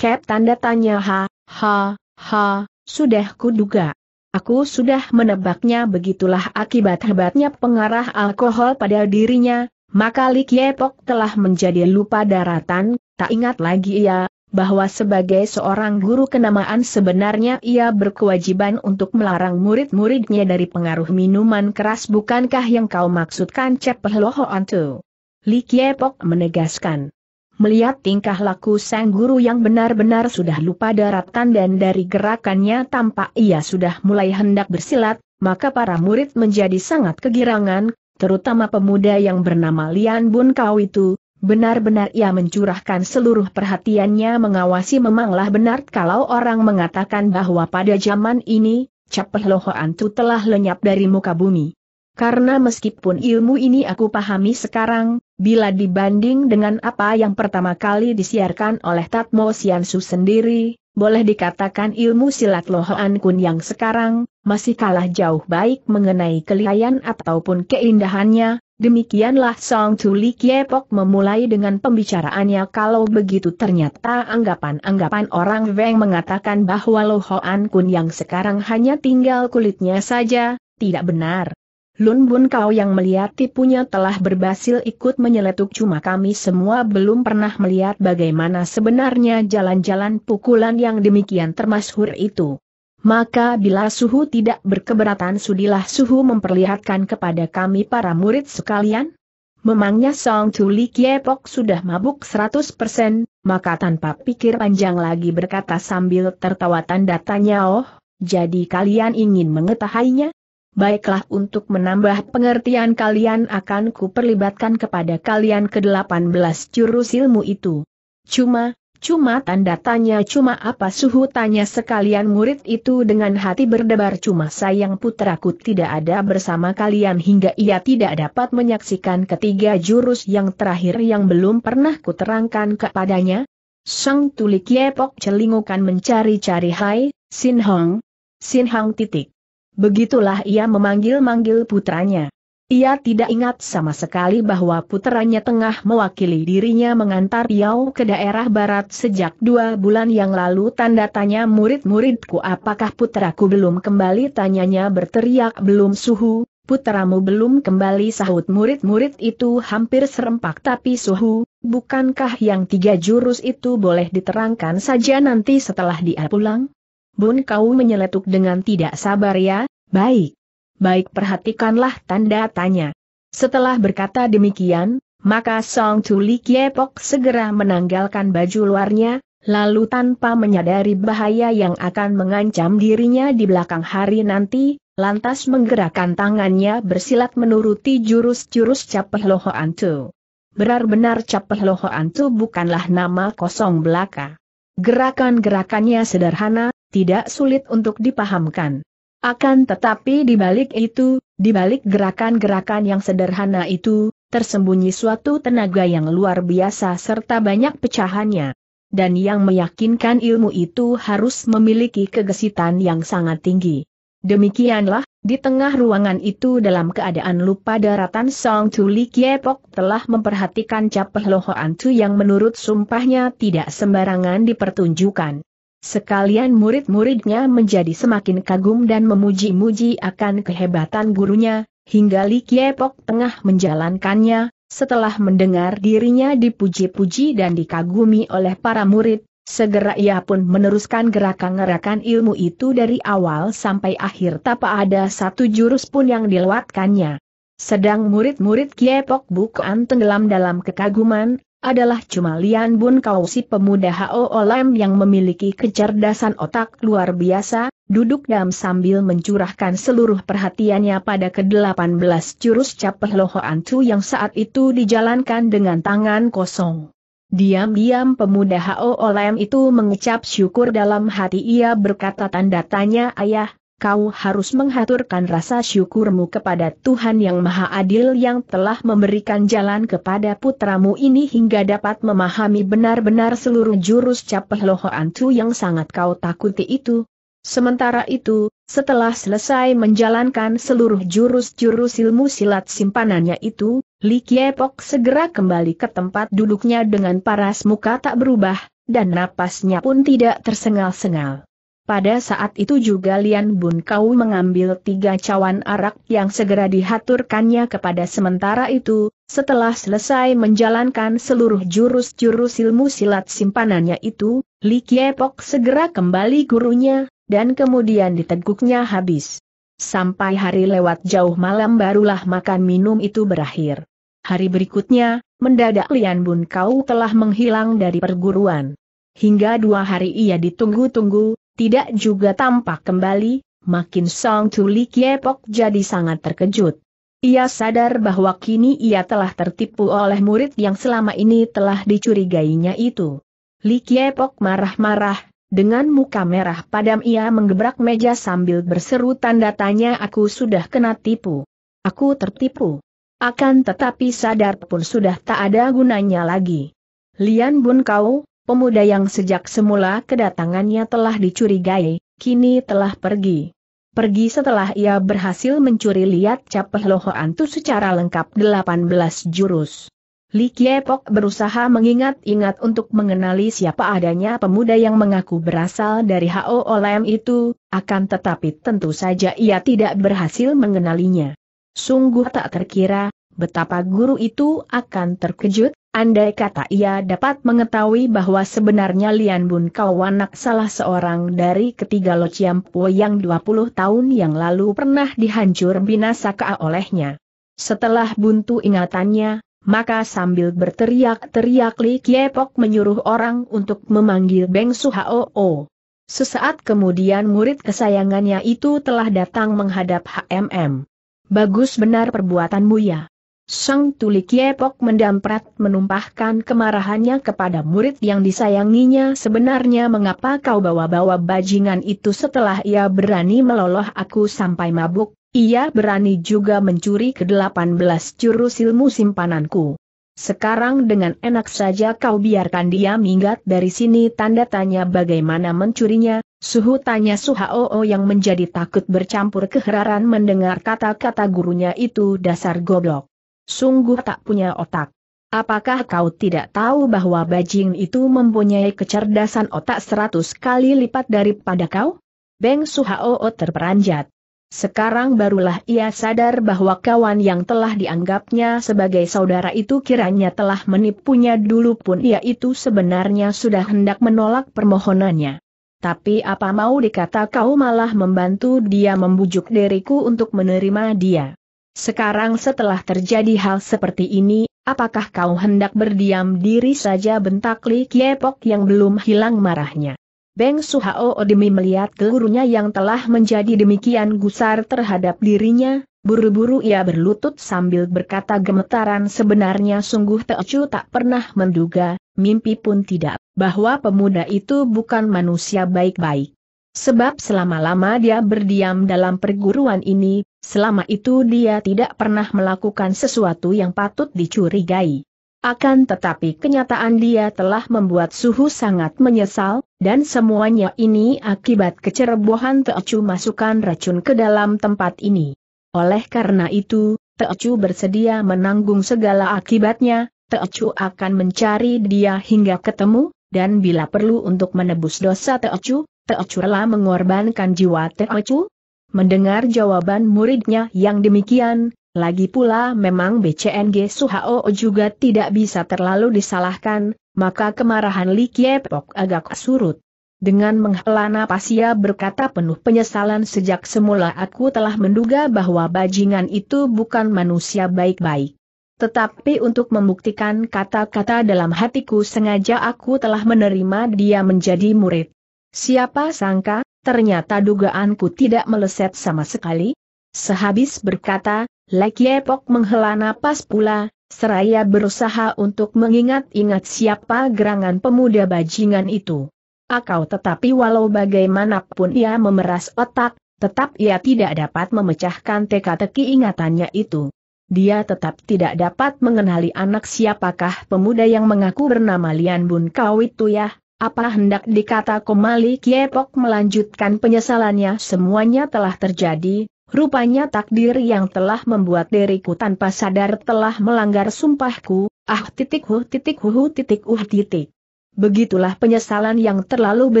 Cap tanda tanya ha, ha, ha, sudah kuduga. Aku sudah menebaknya begitulah akibat hebatnya pengarah alkohol pada dirinya, maka Li Kiepok telah menjadi lupa daratan, tak ingat lagi ia, bahwa sebagai seorang guru kenamaan sebenarnya ia berkewajiban untuk melarang murid-muridnya dari pengaruh minuman keras bukankah yang kau maksudkan Cepeh Lohoan Tu? Li Kiepok menegaskan. Melihat tingkah laku sang guru yang benar-benar sudah lupa daratan dan dari gerakannya tampak ia sudah mulai hendak bersilat, maka para murid menjadi sangat kegirangan, terutama pemuda yang bernama Lian Bun Kau itu, benar-benar ia mencurahkan seluruh perhatiannya mengawasi memanglah benar kalau orang mengatakan bahwa pada zaman ini, Capeh Loho Antu telah lenyap dari muka bumi. Karena meskipun ilmu ini aku pahami sekarang, Bila dibanding dengan apa yang pertama kali disiarkan oleh Tatmo Siansu sendiri, boleh dikatakan ilmu silat Lohoan Kun yang sekarang, masih kalah jauh baik mengenai kelihayan ataupun keindahannya, demikianlah Song Tuli Kiepok memulai dengan pembicaraannya kalau begitu ternyata anggapan-anggapan orang Weng mengatakan bahwa Lohoan Kun yang sekarang hanya tinggal kulitnya saja, tidak benar. Lun Bun kau yang melihat tipunya telah berbasil ikut menyeletuk cuma kami semua belum pernah melihat bagaimana sebenarnya jalan-jalan pukulan yang demikian termasuk itu. Maka bila suhu tidak berkeberatan sudilah suhu memperlihatkan kepada kami para murid sekalian. Memangnya Song Chuli Kiepok sudah mabuk 100%, maka tanpa pikir panjang lagi berkata sambil tertawa tanda tanya oh, jadi kalian ingin mengetahainya? baiklah untuk menambah pengertian kalian akan kuperlibatkan kepada kalian ke-18 jurus ilmu itu. Cuma, cuma tanda tanya cuma apa suhu tanya sekalian murid itu dengan hati berdebar cuma sayang putraku tidak ada bersama kalian hingga ia tidak dapat menyaksikan ketiga jurus yang terakhir yang belum pernah kuterangkan kepadanya. Sang tulik Yepok celingukan mencari-cari Hai, Sin Hong. Sin Hong titik. Begitulah ia memanggil-manggil putranya. Ia tidak ingat sama sekali bahwa putranya tengah mewakili dirinya mengantar Yao ke daerah barat sejak dua bulan yang lalu tanda tanya murid-muridku apakah putraku belum kembali tanyanya berteriak belum suhu, putramu belum kembali sahut murid-murid itu hampir serempak tapi suhu, bukankah yang tiga jurus itu boleh diterangkan saja nanti setelah dia pulang? Bun kau menyeletuk dengan tidak sabar ya, baik. Baik perhatikanlah tanda tanya. Setelah berkata demikian, maka Song Tuli Kiepok segera menanggalkan baju luarnya, lalu tanpa menyadari bahaya yang akan mengancam dirinya di belakang hari nanti, lantas menggerakkan tangannya bersilat menuruti jurus-jurus capeh loho antu. Benar-benar capeh loho antu bukanlah nama kosong belaka. Gerakan-gerakannya sederhana, tidak sulit untuk dipahamkan. Akan tetapi di balik itu, di balik gerakan-gerakan yang sederhana itu, tersembunyi suatu tenaga yang luar biasa serta banyak pecahannya. Dan yang meyakinkan ilmu itu harus memiliki kegesitan yang sangat tinggi. Demikianlah, di tengah ruangan itu dalam keadaan lupa daratan Song Li Kiepok telah memperhatikan capeh lohoan tu yang menurut sumpahnya tidak sembarangan dipertunjukkan. Sekalian murid-muridnya menjadi semakin kagum dan memuji-muji akan kehebatan gurunya, hingga Li Kiepok tengah menjalankannya, setelah mendengar dirinya dipuji-puji dan dikagumi oleh para murid, segera ia pun meneruskan gerakan-gerakan ilmu itu dari awal sampai akhir tanpa ada satu jurus pun yang dilewatkannya. Sedang murid-murid Kiepok bukan tenggelam dalam kekaguman, adalah cuma Lian Bun Kau si pemuda Hao Olam yang memiliki kecerdasan otak luar biasa, duduk dalam sambil mencurahkan seluruh perhatiannya pada ke-18 jurus capeh Loho Antu yang saat itu dijalankan dengan tangan kosong. Diam-diam pemuda Hao olam itu mengecap syukur dalam hati ia berkata tanda tanya ayah, kau harus menghaturkan rasa syukurmu kepada Tuhan yang Maha Adil yang telah memberikan jalan kepada putramu ini hingga dapat memahami benar-benar seluruh jurus capeh loho yang sangat kau takuti itu. Sementara itu, setelah selesai menjalankan seluruh jurus-jurus ilmu silat simpanannya itu, Li Kiepok segera kembali ke tempat duduknya dengan paras muka tak berubah, dan napasnya pun tidak tersengal-sengal. Pada saat itu juga Lian Bun Kau mengambil tiga cawan arak yang segera dihaturkannya kepada sementara itu, setelah selesai menjalankan seluruh jurus-jurus ilmu silat simpanannya itu, Li Kiepok segera kembali gurunya, dan kemudian diteguknya habis. Sampai hari lewat jauh malam barulah makan minum itu berakhir. Hari berikutnya, mendadak Lian Bun Kau telah menghilang dari perguruan. Hingga dua hari ia ditunggu-tunggu, tidak juga tampak kembali, makin Song Chuli Kiepok jadi sangat terkejut. Ia sadar bahwa kini ia telah tertipu oleh murid yang selama ini telah dicurigainya itu. Li Kiepok marah-marah, dengan muka merah padam ia menggebrak meja sambil berseru tanda tanya aku sudah kena tipu. Aku tertipu. Akan tetapi sadar pun sudah tak ada gunanya lagi. Lian Bun Kau, Pemuda yang sejak semula kedatangannya telah dicurigai, kini telah pergi. Pergi setelah ia berhasil mencuri liat capeh loho antu secara lengkap 18 jurus. Li Kiepok berusaha mengingat-ingat untuk mengenali siapa adanya pemuda yang mengaku berasal dari Hao Olem itu, akan tetapi tentu saja ia tidak berhasil mengenalinya. Sungguh tak terkira, betapa guru itu akan terkejut, Andai kata ia dapat mengetahui bahwa sebenarnya Lian Bun kau anak salah seorang dari ketiga Lo Po yang 20 tahun yang lalu pernah dihancur binasa ke olehnya. Setelah buntu ingatannya, maka sambil berteriak-teriak Li Kiepok menyuruh orang untuk memanggil Beng Hao. Sesaat kemudian murid kesayangannya itu telah datang menghadap HMM. Bagus benar perbuatanmu ya. Sang Tuli Kiepok mendamprat menumpahkan kemarahannya kepada murid yang disayanginya sebenarnya mengapa kau bawa-bawa bajingan itu setelah ia berani meloloh aku sampai mabuk, ia berani juga mencuri ke-18 jurus ilmu simpananku. Sekarang dengan enak saja kau biarkan dia minggat dari sini tanda tanya bagaimana mencurinya, suhu tanya Suhaoo yang menjadi takut bercampur keheraran mendengar kata-kata gurunya itu dasar goblok. Sungguh tak punya otak. Apakah kau tidak tahu bahwa bajing itu mempunyai kecerdasan otak seratus kali lipat daripada kau? Beng Suhao terperanjat. Sekarang barulah ia sadar bahwa kawan yang telah dianggapnya sebagai saudara itu kiranya telah menipunya dulu pun ia itu sebenarnya sudah hendak menolak permohonannya. Tapi apa mau dikata kau malah membantu dia membujuk diriku untuk menerima dia. Sekarang setelah terjadi hal seperti ini, apakah kau hendak berdiam diri saja bentak Li Kiepok yang belum hilang marahnya? Beng Suhao demi melihat gurunya yang telah menjadi demikian gusar terhadap dirinya, Buru-buru ia berlutut sambil berkata gemetaran sebenarnya sungguh Teocu tak pernah menduga, mimpi pun tidak, bahwa pemuda itu bukan manusia baik-baik. Sebab selama-lama dia berdiam dalam perguruan ini, selama itu dia tidak pernah melakukan sesuatu yang patut dicurigai. Akan tetapi kenyataan dia telah membuat suhu sangat menyesal, dan semuanya ini akibat kecerobohan Teocu masukkan racun ke dalam tempat ini. Oleh karena itu, Teocu bersedia menanggung segala akibatnya, Teocu akan mencari dia hingga ketemu, dan bila perlu untuk menebus dosa Teocu, Teocu rela mengorbankan jiwa Teocu? Mendengar jawaban muridnya yang demikian, lagi pula memang BCNG Suhao juga tidak bisa terlalu disalahkan, maka kemarahan Li Kiepok agak surut. Dengan menghela napas ia berkata penuh penyesalan sejak semula aku telah menduga bahwa bajingan itu bukan manusia baik-baik. Tetapi untuk membuktikan kata-kata dalam hatiku sengaja aku telah menerima dia menjadi murid. Siapa sangka, ternyata dugaanku tidak meleset sama sekali. Sehabis berkata, Lek Yepok menghela napas pula, seraya berusaha untuk mengingat-ingat siapa gerangan pemuda bajingan itu. Akau tetapi walau bagaimanapun ia memeras otak, tetap ia tidak dapat memecahkan teka-teki ingatannya itu. Dia tetap tidak dapat mengenali anak siapakah pemuda yang mengaku bernama Lian Bun itu ya, apa hendak dikata Komali Kiepok melanjutkan penyesalannya semuanya telah terjadi, rupanya takdir yang telah membuat diriku tanpa sadar telah melanggar sumpahku, ah titik hu titik hu titik uh titik. Begitulah penyesalan yang terlalu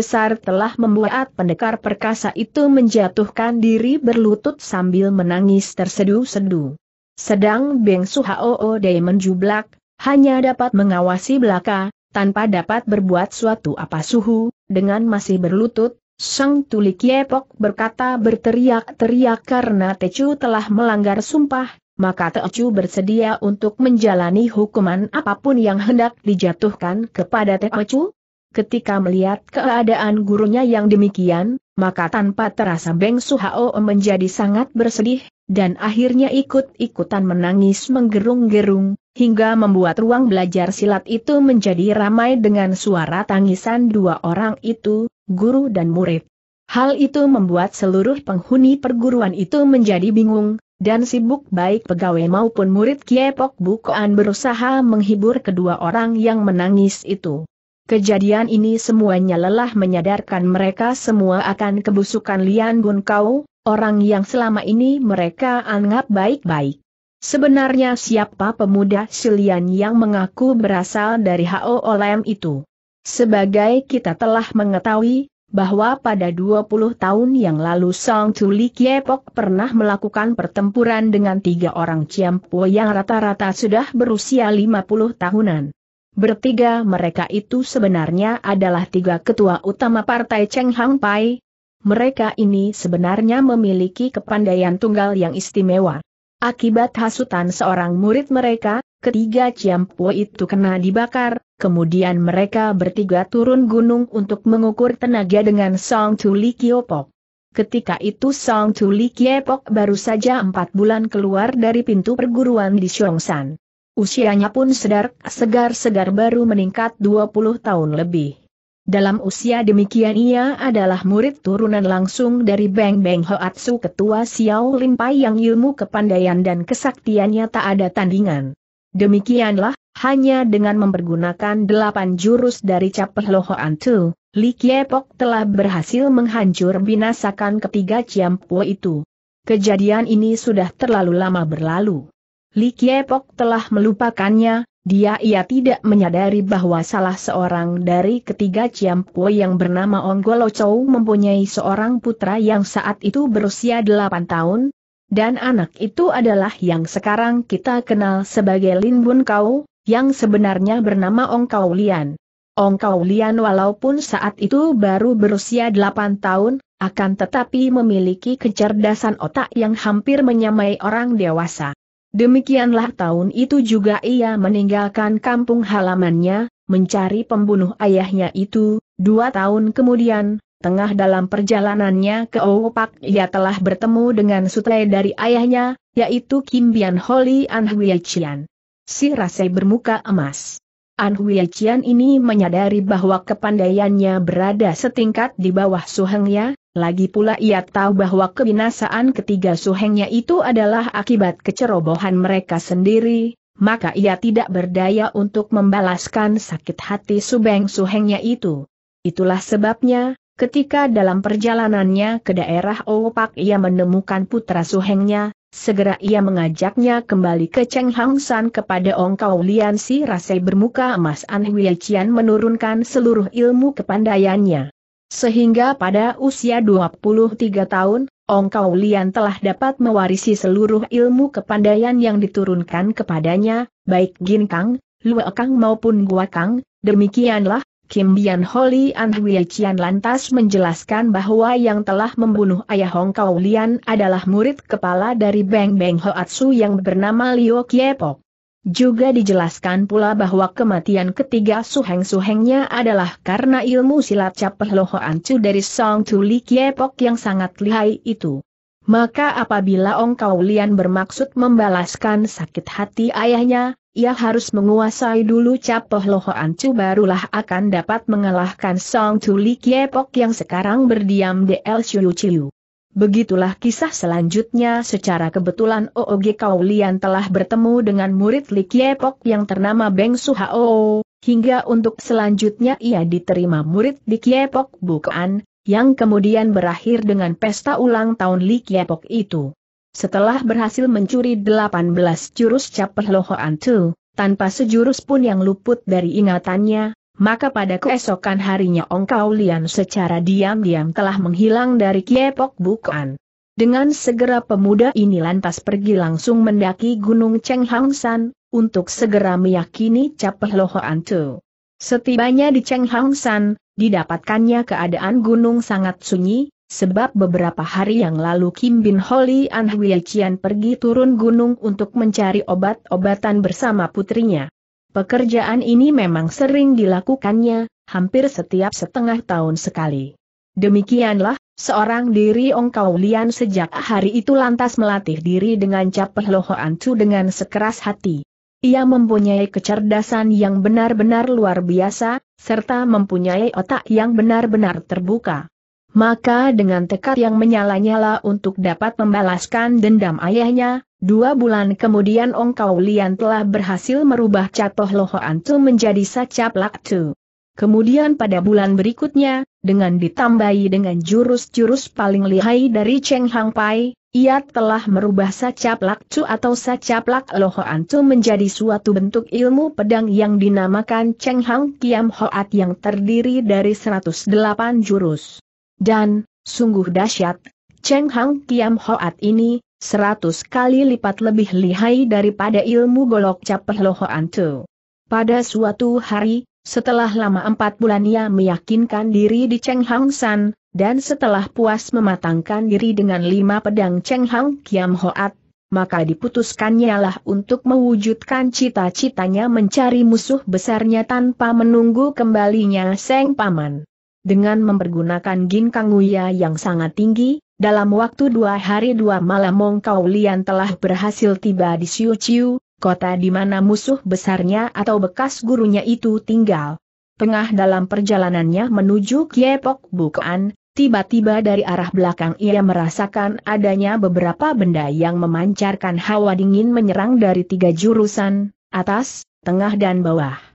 besar telah membuat pendekar perkasa itu menjatuhkan diri berlutut sambil menangis tersedu sedu. Sedang Beng Suhaoo Day menjublak, hanya dapat mengawasi belaka, tanpa dapat berbuat suatu apa suhu, dengan masih berlutut, Sang Tuli Kiepok berkata berteriak-teriak karena Tecu telah melanggar sumpah, maka Tecu bersedia untuk menjalani hukuman apapun yang hendak dijatuhkan kepada Tecu. Ketika melihat keadaan gurunya yang demikian, maka tanpa terasa Beng Hao menjadi sangat bersedih, dan akhirnya ikut-ikutan menangis menggerung-gerung, hingga membuat ruang belajar silat itu menjadi ramai dengan suara tangisan dua orang itu, guru dan murid. Hal itu membuat seluruh penghuni perguruan itu menjadi bingung, dan sibuk baik pegawai maupun murid Kiepok Bukoan berusaha menghibur kedua orang yang menangis itu. Kejadian ini semuanya lelah menyadarkan mereka semua akan kebusukan Lian Gun Kau, orang yang selama ini mereka anggap baik-baik. Sebenarnya siapa pemuda Silian yang mengaku berasal dari Hao Olem itu? Sebagai kita telah mengetahui, bahwa pada 20 tahun yang lalu Song Tuli Kiepok pernah melakukan pertempuran dengan tiga orang Ciampo yang rata-rata sudah berusia 50 tahunan. Bertiga mereka itu sebenarnya adalah tiga ketua utama partai Cheng Hang Pai. Mereka ini sebenarnya memiliki kepandaian tunggal yang istimewa. Akibat hasutan seorang murid mereka, ketiga Ciampu itu kena dibakar, kemudian mereka bertiga turun gunung untuk mengukur tenaga dengan Song Chuli Kiopok. Ketika itu Song Chuli Kiopok baru saja empat bulan keluar dari pintu perguruan di Xiongsan. Usianya pun sedar segar-segar baru meningkat 20 tahun lebih. Dalam usia demikian ia adalah murid turunan langsung dari Beng Beng Hoatsu ketua Xiao Limpai yang ilmu kepandaian dan kesaktiannya tak ada tandingan. Demikianlah, hanya dengan mempergunakan delapan jurus dari Capeh Loho Antu, Li Kiepok telah berhasil menghancur binasakan ketiga Ciampo itu. Kejadian ini sudah terlalu lama berlalu. Li Kiepok telah melupakannya, dia ia tidak menyadari bahwa salah seorang dari ketiga Ciampo yang bernama Onggolo Chow mempunyai seorang putra yang saat itu berusia 8 tahun, dan anak itu adalah yang sekarang kita kenal sebagai Lin Bun Kau, yang sebenarnya bernama Ong Kau Lian. Ong Kau Lian walaupun saat itu baru berusia 8 tahun, akan tetapi memiliki kecerdasan otak yang hampir menyamai orang dewasa. Demikianlah tahun itu juga ia meninggalkan kampung halamannya, mencari pembunuh ayahnya itu, dua tahun kemudian, tengah dalam perjalanannya ke Opak ia telah bertemu dengan sutre dari ayahnya, yaitu Kim Bian Holi An Chian. Si Rasai bermuka emas. An ini menyadari bahwa kepandaiannya berada setingkat di bawah Suhengya, lagi pula ia tahu bahwa kebinasaan ketiga suhengnya itu adalah akibat kecerobohan mereka sendiri, maka ia tidak berdaya untuk membalaskan sakit hati subeng suhengnya itu. Itulah sebabnya, ketika dalam perjalanannya ke daerah Oopak ia menemukan putra suhengnya, segera ia mengajaknya kembali ke Cheng Hang San kepada Ong Kau Lian si rasai bermuka emas An Hwei Qian menurunkan seluruh ilmu kepandaiannya. Sehingga pada usia 23 tahun, Ong Kau Lian telah dapat mewarisi seluruh ilmu kepandaian yang diturunkan kepadanya, baik Gin Kang, Lue Kang maupun Gua Kang, demikianlah, Kim Bian Holi An Wei lantas menjelaskan bahwa yang telah membunuh ayah Hong Kau Lian adalah murid kepala dari Beng Beng Hoatsu yang bernama Liu Kiepok. Juga dijelaskan pula bahwa kematian ketiga suheng-suhengnya adalah karena ilmu silat capeh loho ancu dari Song Tu Li Kiepok yang sangat lihai itu. Maka apabila Ong Kau Lian bermaksud membalaskan sakit hati ayahnya, ia harus menguasai dulu capeh loho ancu barulah akan dapat mengalahkan Song Tu Li Kiepok yang sekarang berdiam di El Chiu Chiu. Begitulah kisah selanjutnya secara kebetulan OOG Kaulian telah bertemu dengan murid Li Kiepok yang ternama Beng Suhao, hingga untuk selanjutnya ia diterima murid Li Kiepok bukan yang kemudian berakhir dengan pesta ulang tahun Li Kiepok itu. Setelah berhasil mencuri 18 jurus capeh lohoan tu, tanpa sejurus pun yang luput dari ingatannya, maka pada keesokan harinya Ong Kau Lian secara diam-diam telah menghilang dari Kiepok Bukan. Dengan segera pemuda ini lantas pergi langsung mendaki Gunung Cheng Hang San, untuk segera meyakini Capeh an Tu. Setibanya di Cheng Hang San, didapatkannya keadaan gunung sangat sunyi, Sebab beberapa hari yang lalu Kim Bin Holi An Hui Chian pergi turun gunung untuk mencari obat-obatan bersama putrinya. Pekerjaan ini memang sering dilakukannya, hampir setiap setengah tahun sekali. Demikianlah, seorang diri Ong Lian sejak hari itu lantas melatih diri dengan capeh loho ancu dengan sekeras hati. Ia mempunyai kecerdasan yang benar-benar luar biasa, serta mempunyai otak yang benar-benar terbuka. Maka dengan tekad yang menyala-nyala untuk dapat membalaskan dendam ayahnya, dua bulan kemudian Ong Kau Lian telah berhasil merubah Catoh Loho Antu menjadi Sacap Laktu. Kemudian pada bulan berikutnya, dengan ditambahi dengan jurus-jurus paling lihai dari Cheng Hang Pai, ia telah merubah Sacap Laktu atau Sacap Lak Loho Antu menjadi suatu bentuk ilmu pedang yang dinamakan Cheng Hang Kiam Hoat yang terdiri dari 108 jurus. Dan, sungguh dahsyat, Cheng Hang Kiam Hoat ini, seratus kali lipat lebih lihai daripada ilmu golok capeh lohoan tu. Pada suatu hari, setelah lama empat bulan ia meyakinkan diri di Cheng Hang San, dan setelah puas mematangkan diri dengan lima pedang Cheng Hang Kiam Hoat, maka diputuskannya lah untuk mewujudkan cita-citanya mencari musuh besarnya tanpa menunggu kembalinya Seng Paman dengan mempergunakan gin kanguya yang sangat tinggi, dalam waktu dua hari dua malam Mong Kau Lian telah berhasil tiba di Siu Chiu, kota di mana musuh besarnya atau bekas gurunya itu tinggal. Tengah dalam perjalanannya menuju Kiepok Bukaan, tiba-tiba dari arah belakang ia merasakan adanya beberapa benda yang memancarkan hawa dingin menyerang dari tiga jurusan, atas, tengah dan bawah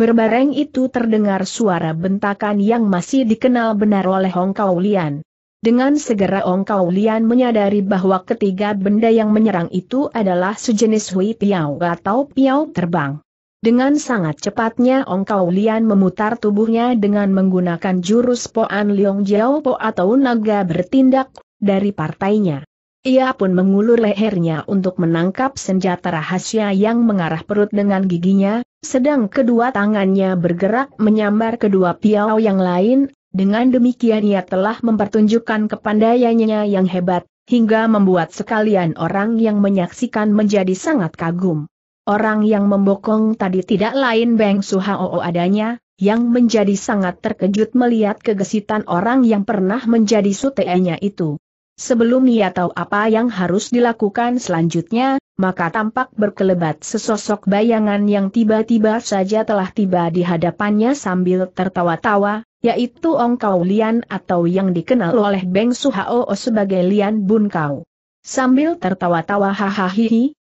berbareng itu terdengar suara bentakan yang masih dikenal benar oleh Hong Kau Lian. Dengan segera Hong Kau Lian menyadari bahwa ketiga benda yang menyerang itu adalah sejenis Hui Piao atau Piao terbang. Dengan sangat cepatnya Ong Lian memutar tubuhnya dengan menggunakan jurus Poan Liong Jiao Po atau naga bertindak dari partainya. Ia pun mengulur lehernya untuk menangkap senjata rahasia yang mengarah perut dengan giginya, sedang kedua tangannya bergerak menyambar kedua piau yang lain, dengan demikian ia telah mempertunjukkan kepandaiannya yang hebat, hingga membuat sekalian orang yang menyaksikan menjadi sangat kagum. Orang yang membokong tadi tidak lain Beng Suhao adanya, yang menjadi sangat terkejut melihat kegesitan orang yang pernah menjadi sutenya itu. Sebelum ia tahu apa yang harus dilakukan selanjutnya, maka tampak berkelebat sesosok bayangan yang tiba-tiba saja telah tiba di hadapannya sambil tertawa-tawa, yaitu Ong Kau Lian atau yang dikenal oleh Beng Su Haoo sebagai Lian Bun Kau. Sambil tertawa-tawa hahaha,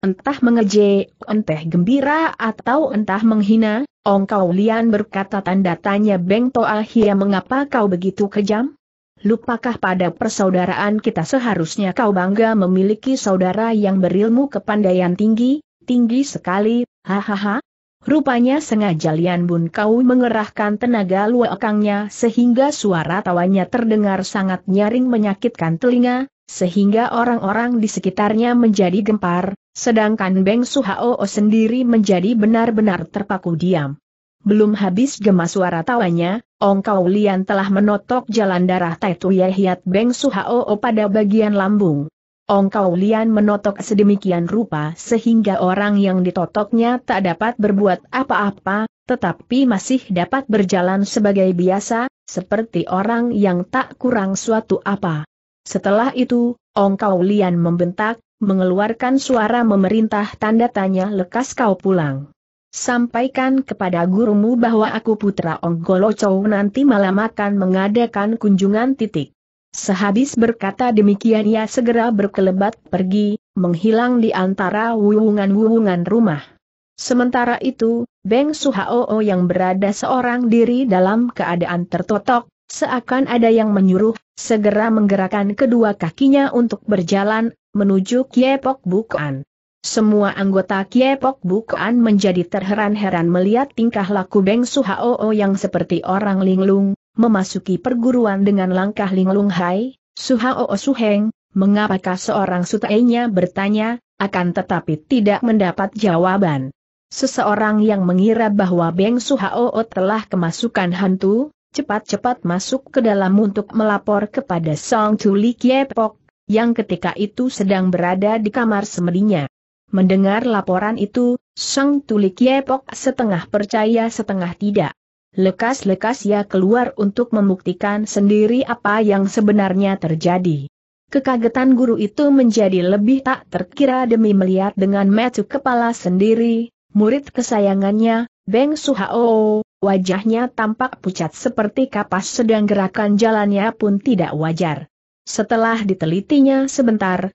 entah mengeje, entah gembira atau entah menghina, Ong Kau Lian berkata tanda tanya Beng Toa Hia mengapa kau begitu kejam? Lupakah pada persaudaraan kita seharusnya kau bangga memiliki saudara yang berilmu kepandaian tinggi, tinggi sekali, hahaha. Rupanya sengaja Lian Bun Kau mengerahkan tenaga luakangnya sehingga suara tawanya terdengar sangat nyaring menyakitkan telinga, sehingga orang-orang di sekitarnya menjadi gempar, sedangkan Beng Suhao sendiri menjadi benar-benar terpaku diam belum habis gema suara tawanya, Ong Kau Lian telah menotok jalan darah Tai Tu Yehiat Beng Suhao pada bagian lambung. Ong Kau Lian menotok sedemikian rupa sehingga orang yang ditotoknya tak dapat berbuat apa-apa, tetapi masih dapat berjalan sebagai biasa, seperti orang yang tak kurang suatu apa. Setelah itu, Ong Kau Lian membentak, mengeluarkan suara memerintah tanda tanya lekas kau pulang. Sampaikan kepada gurumu bahwa aku putra Onggolo Chow nanti malam akan mengadakan kunjungan titik. Sehabis berkata demikian ia segera berkelebat pergi, menghilang di antara wuwungan-wuwungan rumah. Sementara itu, Beng Suhao yang berada seorang diri dalam keadaan tertotok, seakan ada yang menyuruh, segera menggerakkan kedua kakinya untuk berjalan, menuju Kiepok Bukan. Semua anggota Kiepok bukan menjadi terheran-heran melihat tingkah laku Beng Suhao yang seperti orang linglung, memasuki perguruan dengan langkah linglung hai, Suhao Suheng, mengapakah seorang sutainya bertanya, akan tetapi tidak mendapat jawaban. Seseorang yang mengira bahwa Beng Suhao telah kemasukan hantu, cepat-cepat masuk ke dalam untuk melapor kepada Song Tuli Kiepok, yang ketika itu sedang berada di kamar semedinya. Mendengar laporan itu, Sang Tulik Yepok setengah percaya setengah tidak. Lekas-lekas ia keluar untuk membuktikan sendiri apa yang sebenarnya terjadi. Kekagetan guru itu menjadi lebih tak terkira demi melihat dengan metu kepala sendiri, murid kesayangannya, Beng Suhao, wajahnya tampak pucat seperti kapas sedang gerakan jalannya pun tidak wajar. Setelah ditelitinya sebentar,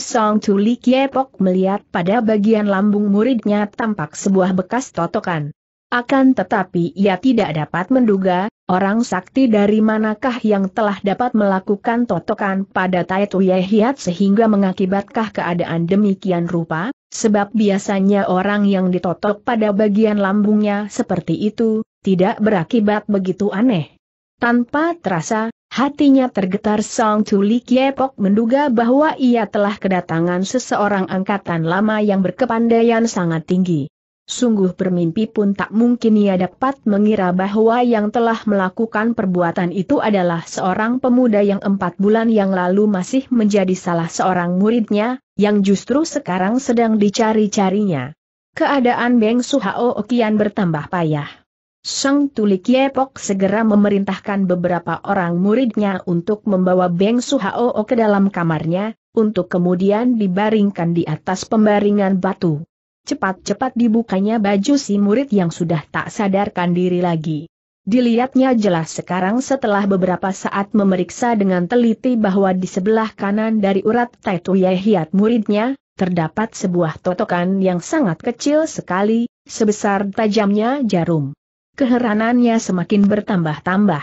Song Tuli Kiepok melihat pada bagian lambung muridnya tampak sebuah bekas totokan. Akan tetapi ia tidak dapat menduga, orang sakti dari manakah yang telah dapat melakukan totokan pada Taitu Yehiat sehingga mengakibatkah keadaan demikian rupa, sebab biasanya orang yang ditotok pada bagian lambungnya seperti itu, tidak berakibat begitu aneh. Tanpa terasa, Hatinya tergetar Song Li Kiepok menduga bahwa ia telah kedatangan seseorang angkatan lama yang berkepandaian sangat tinggi. Sungguh bermimpi pun tak mungkin ia dapat mengira bahwa yang telah melakukan perbuatan itu adalah seorang pemuda yang empat bulan yang lalu masih menjadi salah seorang muridnya, yang justru sekarang sedang dicari-carinya. Keadaan Beng Suhao Okian bertambah payah. Seng Tuli Kiepok segera memerintahkan beberapa orang muridnya untuk membawa Beng Suhao ke dalam kamarnya, untuk kemudian dibaringkan di atas pembaringan batu. Cepat-cepat dibukanya baju si murid yang sudah tak sadarkan diri lagi. Dilihatnya jelas sekarang setelah beberapa saat memeriksa dengan teliti bahwa di sebelah kanan dari urat Taitu Yehiat muridnya, terdapat sebuah totokan yang sangat kecil sekali, sebesar tajamnya jarum keheranannya semakin bertambah-tambah.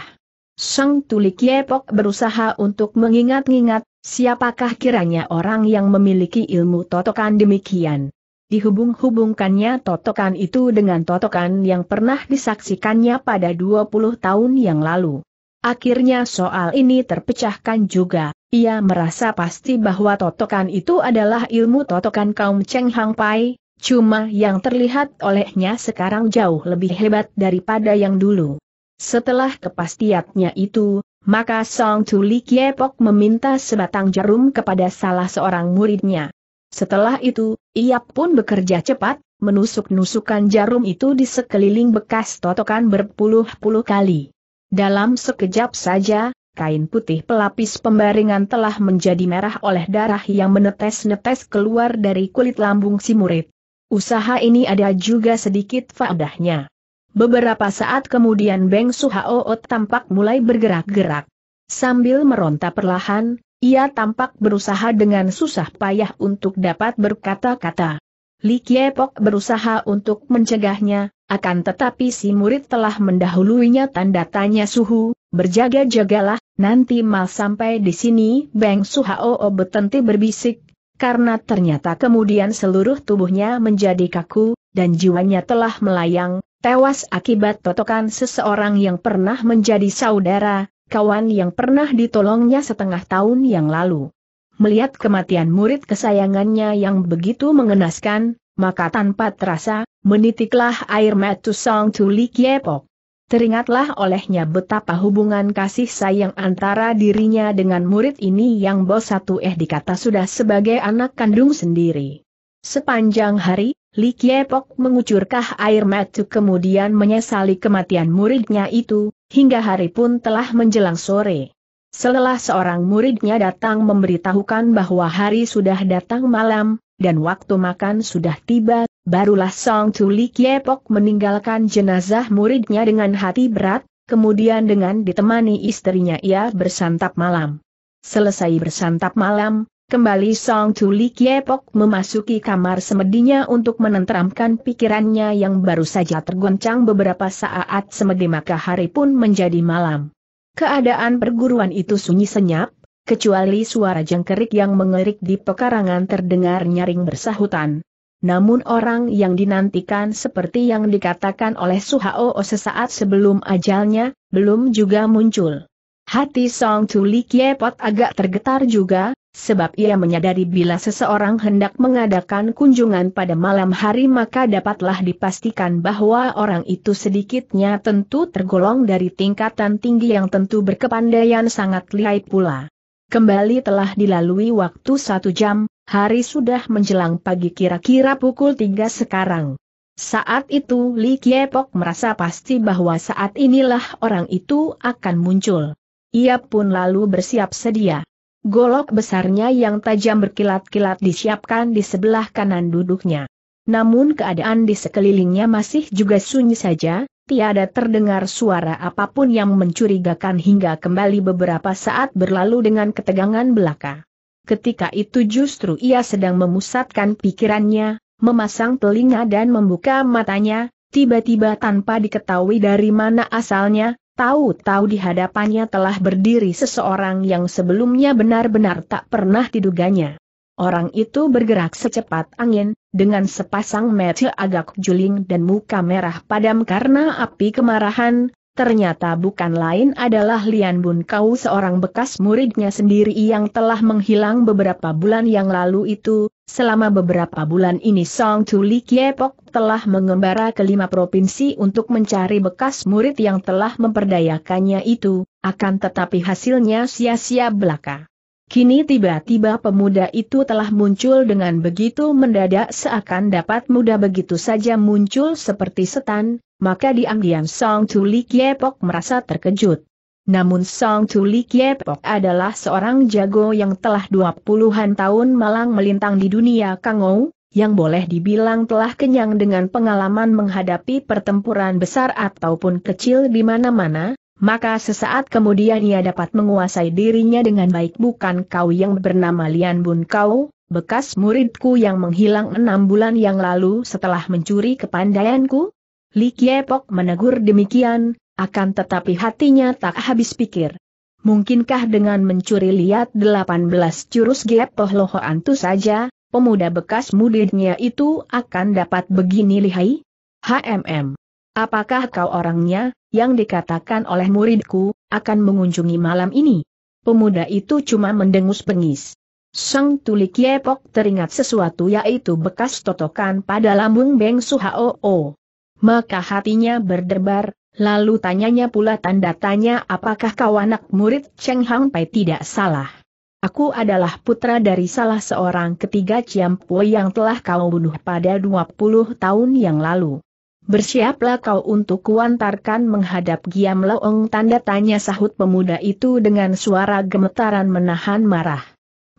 Sang Tulik Yepok berusaha untuk mengingat-ingat, siapakah kiranya orang yang memiliki ilmu totokan demikian. Dihubung-hubungkannya totokan itu dengan totokan yang pernah disaksikannya pada 20 tahun yang lalu. Akhirnya soal ini terpecahkan juga, ia merasa pasti bahwa totokan itu adalah ilmu totokan kaum Cheng Hang Pai, Cuma yang terlihat olehnya sekarang jauh lebih hebat daripada yang dulu. Setelah kepastiannya itu, maka Song Li Kiepok meminta sebatang jarum kepada salah seorang muridnya. Setelah itu, ia pun bekerja cepat, menusuk-nusukan jarum itu di sekeliling bekas totokan berpuluh-puluh kali. Dalam sekejap saja, kain putih pelapis pembaringan telah menjadi merah oleh darah yang menetes-netes keluar dari kulit lambung si murid. Usaha ini ada juga sedikit faedahnya. Beberapa saat kemudian Beng Suhaoot tampak mulai bergerak-gerak. Sambil meronta perlahan, ia tampak berusaha dengan susah payah untuk dapat berkata-kata. Li Kiepok berusaha untuk mencegahnya, akan tetapi si murid telah mendahuluinya tanda tanya suhu, berjaga-jagalah, nanti mal sampai di sini Beng Suhao betenti berbisik, karena ternyata kemudian seluruh tubuhnya menjadi kaku, dan jiwanya telah melayang, tewas akibat totokan seseorang yang pernah menjadi saudara, kawan yang pernah ditolongnya setengah tahun yang lalu. Melihat kematian murid kesayangannya yang begitu mengenaskan, maka tanpa terasa, menitiklah air mata Song Tuli Kiepok. Teringatlah olehnya betapa hubungan kasih sayang antara dirinya dengan murid ini yang bos satu eh dikata sudah sebagai anak kandung sendiri. Sepanjang hari, Li Kiepok mengucurkah air mata kemudian menyesali kematian muridnya itu, hingga hari pun telah menjelang sore. Setelah seorang muridnya datang memberitahukan bahwa hari sudah datang malam, dan waktu makan sudah tiba, barulah Song Tuli Kiepok meninggalkan jenazah muridnya dengan hati berat, kemudian dengan ditemani istrinya ia bersantap malam. Selesai bersantap malam, kembali Song Tuli Kiepok memasuki kamar semedinya untuk menenteramkan pikirannya yang baru saja tergoncang beberapa saat semedi maka hari pun menjadi malam. Keadaan perguruan itu sunyi senyap, kecuali suara jengkerik yang mengerik di pekarangan terdengar nyaring bersahutan. Namun orang yang dinantikan seperti yang dikatakan oleh Suhao sesaat sebelum ajalnya, belum juga muncul. Hati Song Li Kiepot agak tergetar juga, sebab ia menyadari bila seseorang hendak mengadakan kunjungan pada malam hari maka dapatlah dipastikan bahwa orang itu sedikitnya tentu tergolong dari tingkatan tinggi yang tentu berkepandaian sangat lihai pula. Kembali telah dilalui waktu satu jam, hari sudah menjelang pagi kira-kira pukul tiga sekarang. Saat itu Li Kiepok merasa pasti bahwa saat inilah orang itu akan muncul. Ia pun lalu bersiap sedia. Golok besarnya yang tajam berkilat-kilat disiapkan di sebelah kanan duduknya. Namun keadaan di sekelilingnya masih juga sunyi saja, tiada terdengar suara apapun yang mencurigakan hingga kembali beberapa saat berlalu dengan ketegangan belaka. Ketika itu justru ia sedang memusatkan pikirannya, memasang telinga dan membuka matanya, tiba-tiba tanpa diketahui dari mana asalnya, tahu-tahu di hadapannya telah berdiri seseorang yang sebelumnya benar-benar tak pernah diduganya. Orang itu bergerak secepat angin, dengan sepasang mata agak juling dan muka merah padam karena api kemarahan, ternyata bukan lain adalah Lian Bun Kau seorang bekas muridnya sendiri yang telah menghilang beberapa bulan yang lalu itu, selama beberapa bulan ini Song Tuli Kiepok telah mengembara ke lima provinsi untuk mencari bekas murid yang telah memperdayakannya itu, akan tetapi hasilnya sia-sia belaka. Kini tiba-tiba pemuda itu telah muncul dengan begitu mendadak seakan dapat muda begitu saja muncul seperti setan, maka diam-diam Song Tuli Kiepok merasa terkejut. Namun Song Tuli Kiepok adalah seorang jago yang telah dua puluhan tahun malang melintang di dunia Kangou, yang boleh dibilang telah kenyang dengan pengalaman menghadapi pertempuran besar ataupun kecil di mana-mana, maka sesaat kemudian ia dapat menguasai dirinya dengan baik bukan kau yang bernama Lian Bun Kau, bekas muridku yang menghilang enam bulan yang lalu setelah mencuri kepandaianku? Li Kiepok menegur demikian, akan tetapi hatinya tak habis pikir. Mungkinkah dengan mencuri lihat belas jurus Gepoh Lohoantu saja, pemuda bekas muridnya itu akan dapat begini lihai? HMM Apakah kau orangnya, yang dikatakan oleh muridku, akan mengunjungi malam ini? Pemuda itu cuma mendengus pengis. Sang tulik Yepok teringat sesuatu yaitu bekas totokan pada lambung Beng Suhao. Maka hatinya berdebar, lalu tanyanya pula tanda tanya apakah kau anak murid Cheng Hang Pai tidak salah. Aku adalah putra dari salah seorang ketiga Ciampue yang telah kau bunuh pada 20 tahun yang lalu. Bersiaplah kau untuk kuantarkan menghadap Giam Leong tanda tanya sahut pemuda itu dengan suara gemetaran menahan marah.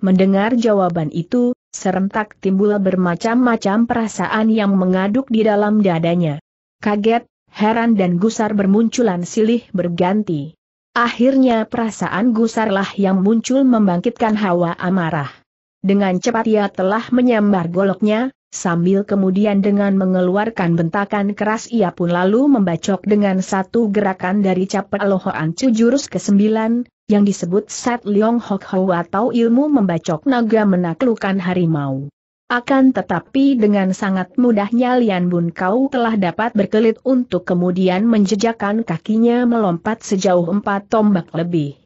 Mendengar jawaban itu, serentak timbul bermacam-macam perasaan yang mengaduk di dalam dadanya. Kaget, heran dan gusar bermunculan silih berganti. Akhirnya perasaan gusarlah yang muncul membangkitkan hawa amarah. Dengan cepat ia telah menyambar goloknya, Sambil kemudian dengan mengeluarkan bentakan keras ia pun lalu membacok dengan satu gerakan dari capek Lohoan Cu jurus ke-9, yang disebut Sat Leong Hok Ho atau ilmu membacok naga menaklukkan harimau. Akan tetapi dengan sangat mudahnya Lian Bun Kau telah dapat berkelit untuk kemudian menjejakkan kakinya melompat sejauh empat tombak lebih.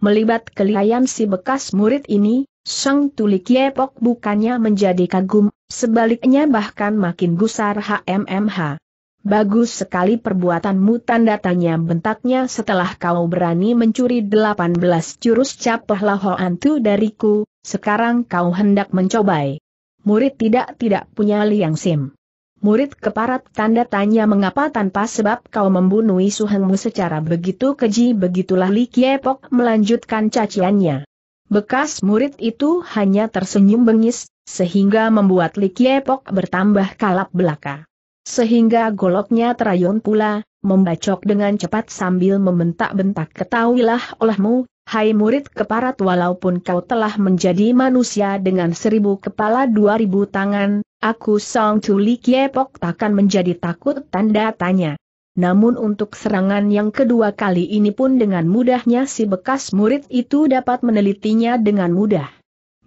Melibat kelihayan si bekas murid ini, Sang Tuli Kiepok bukannya menjadi kagum, sebaliknya bahkan makin gusar HMMH. Bagus sekali perbuatanmu tanda tanya bentaknya setelah kau berani mencuri 18 jurus capah laho antu dariku, sekarang kau hendak mencobai. Murid tidak-tidak punya liang sim. Murid keparat tanda tanya mengapa tanpa sebab kau membunuh suhengmu secara begitu keji begitulah Li Kiepok melanjutkan caciannya. Bekas murid itu hanya tersenyum bengis, sehingga membuat Li Kiepok bertambah kalap belaka. Sehingga goloknya terayun pula, membacok dengan cepat sambil membentak-bentak ketahuilah olehmu, hai murid keparat walaupun kau telah menjadi manusia dengan seribu kepala dua ribu tangan, aku Song Tuli Kiepok takkan menjadi takut tanda tanya. Namun untuk serangan yang kedua kali ini pun dengan mudahnya si bekas murid itu dapat menelitinya dengan mudah.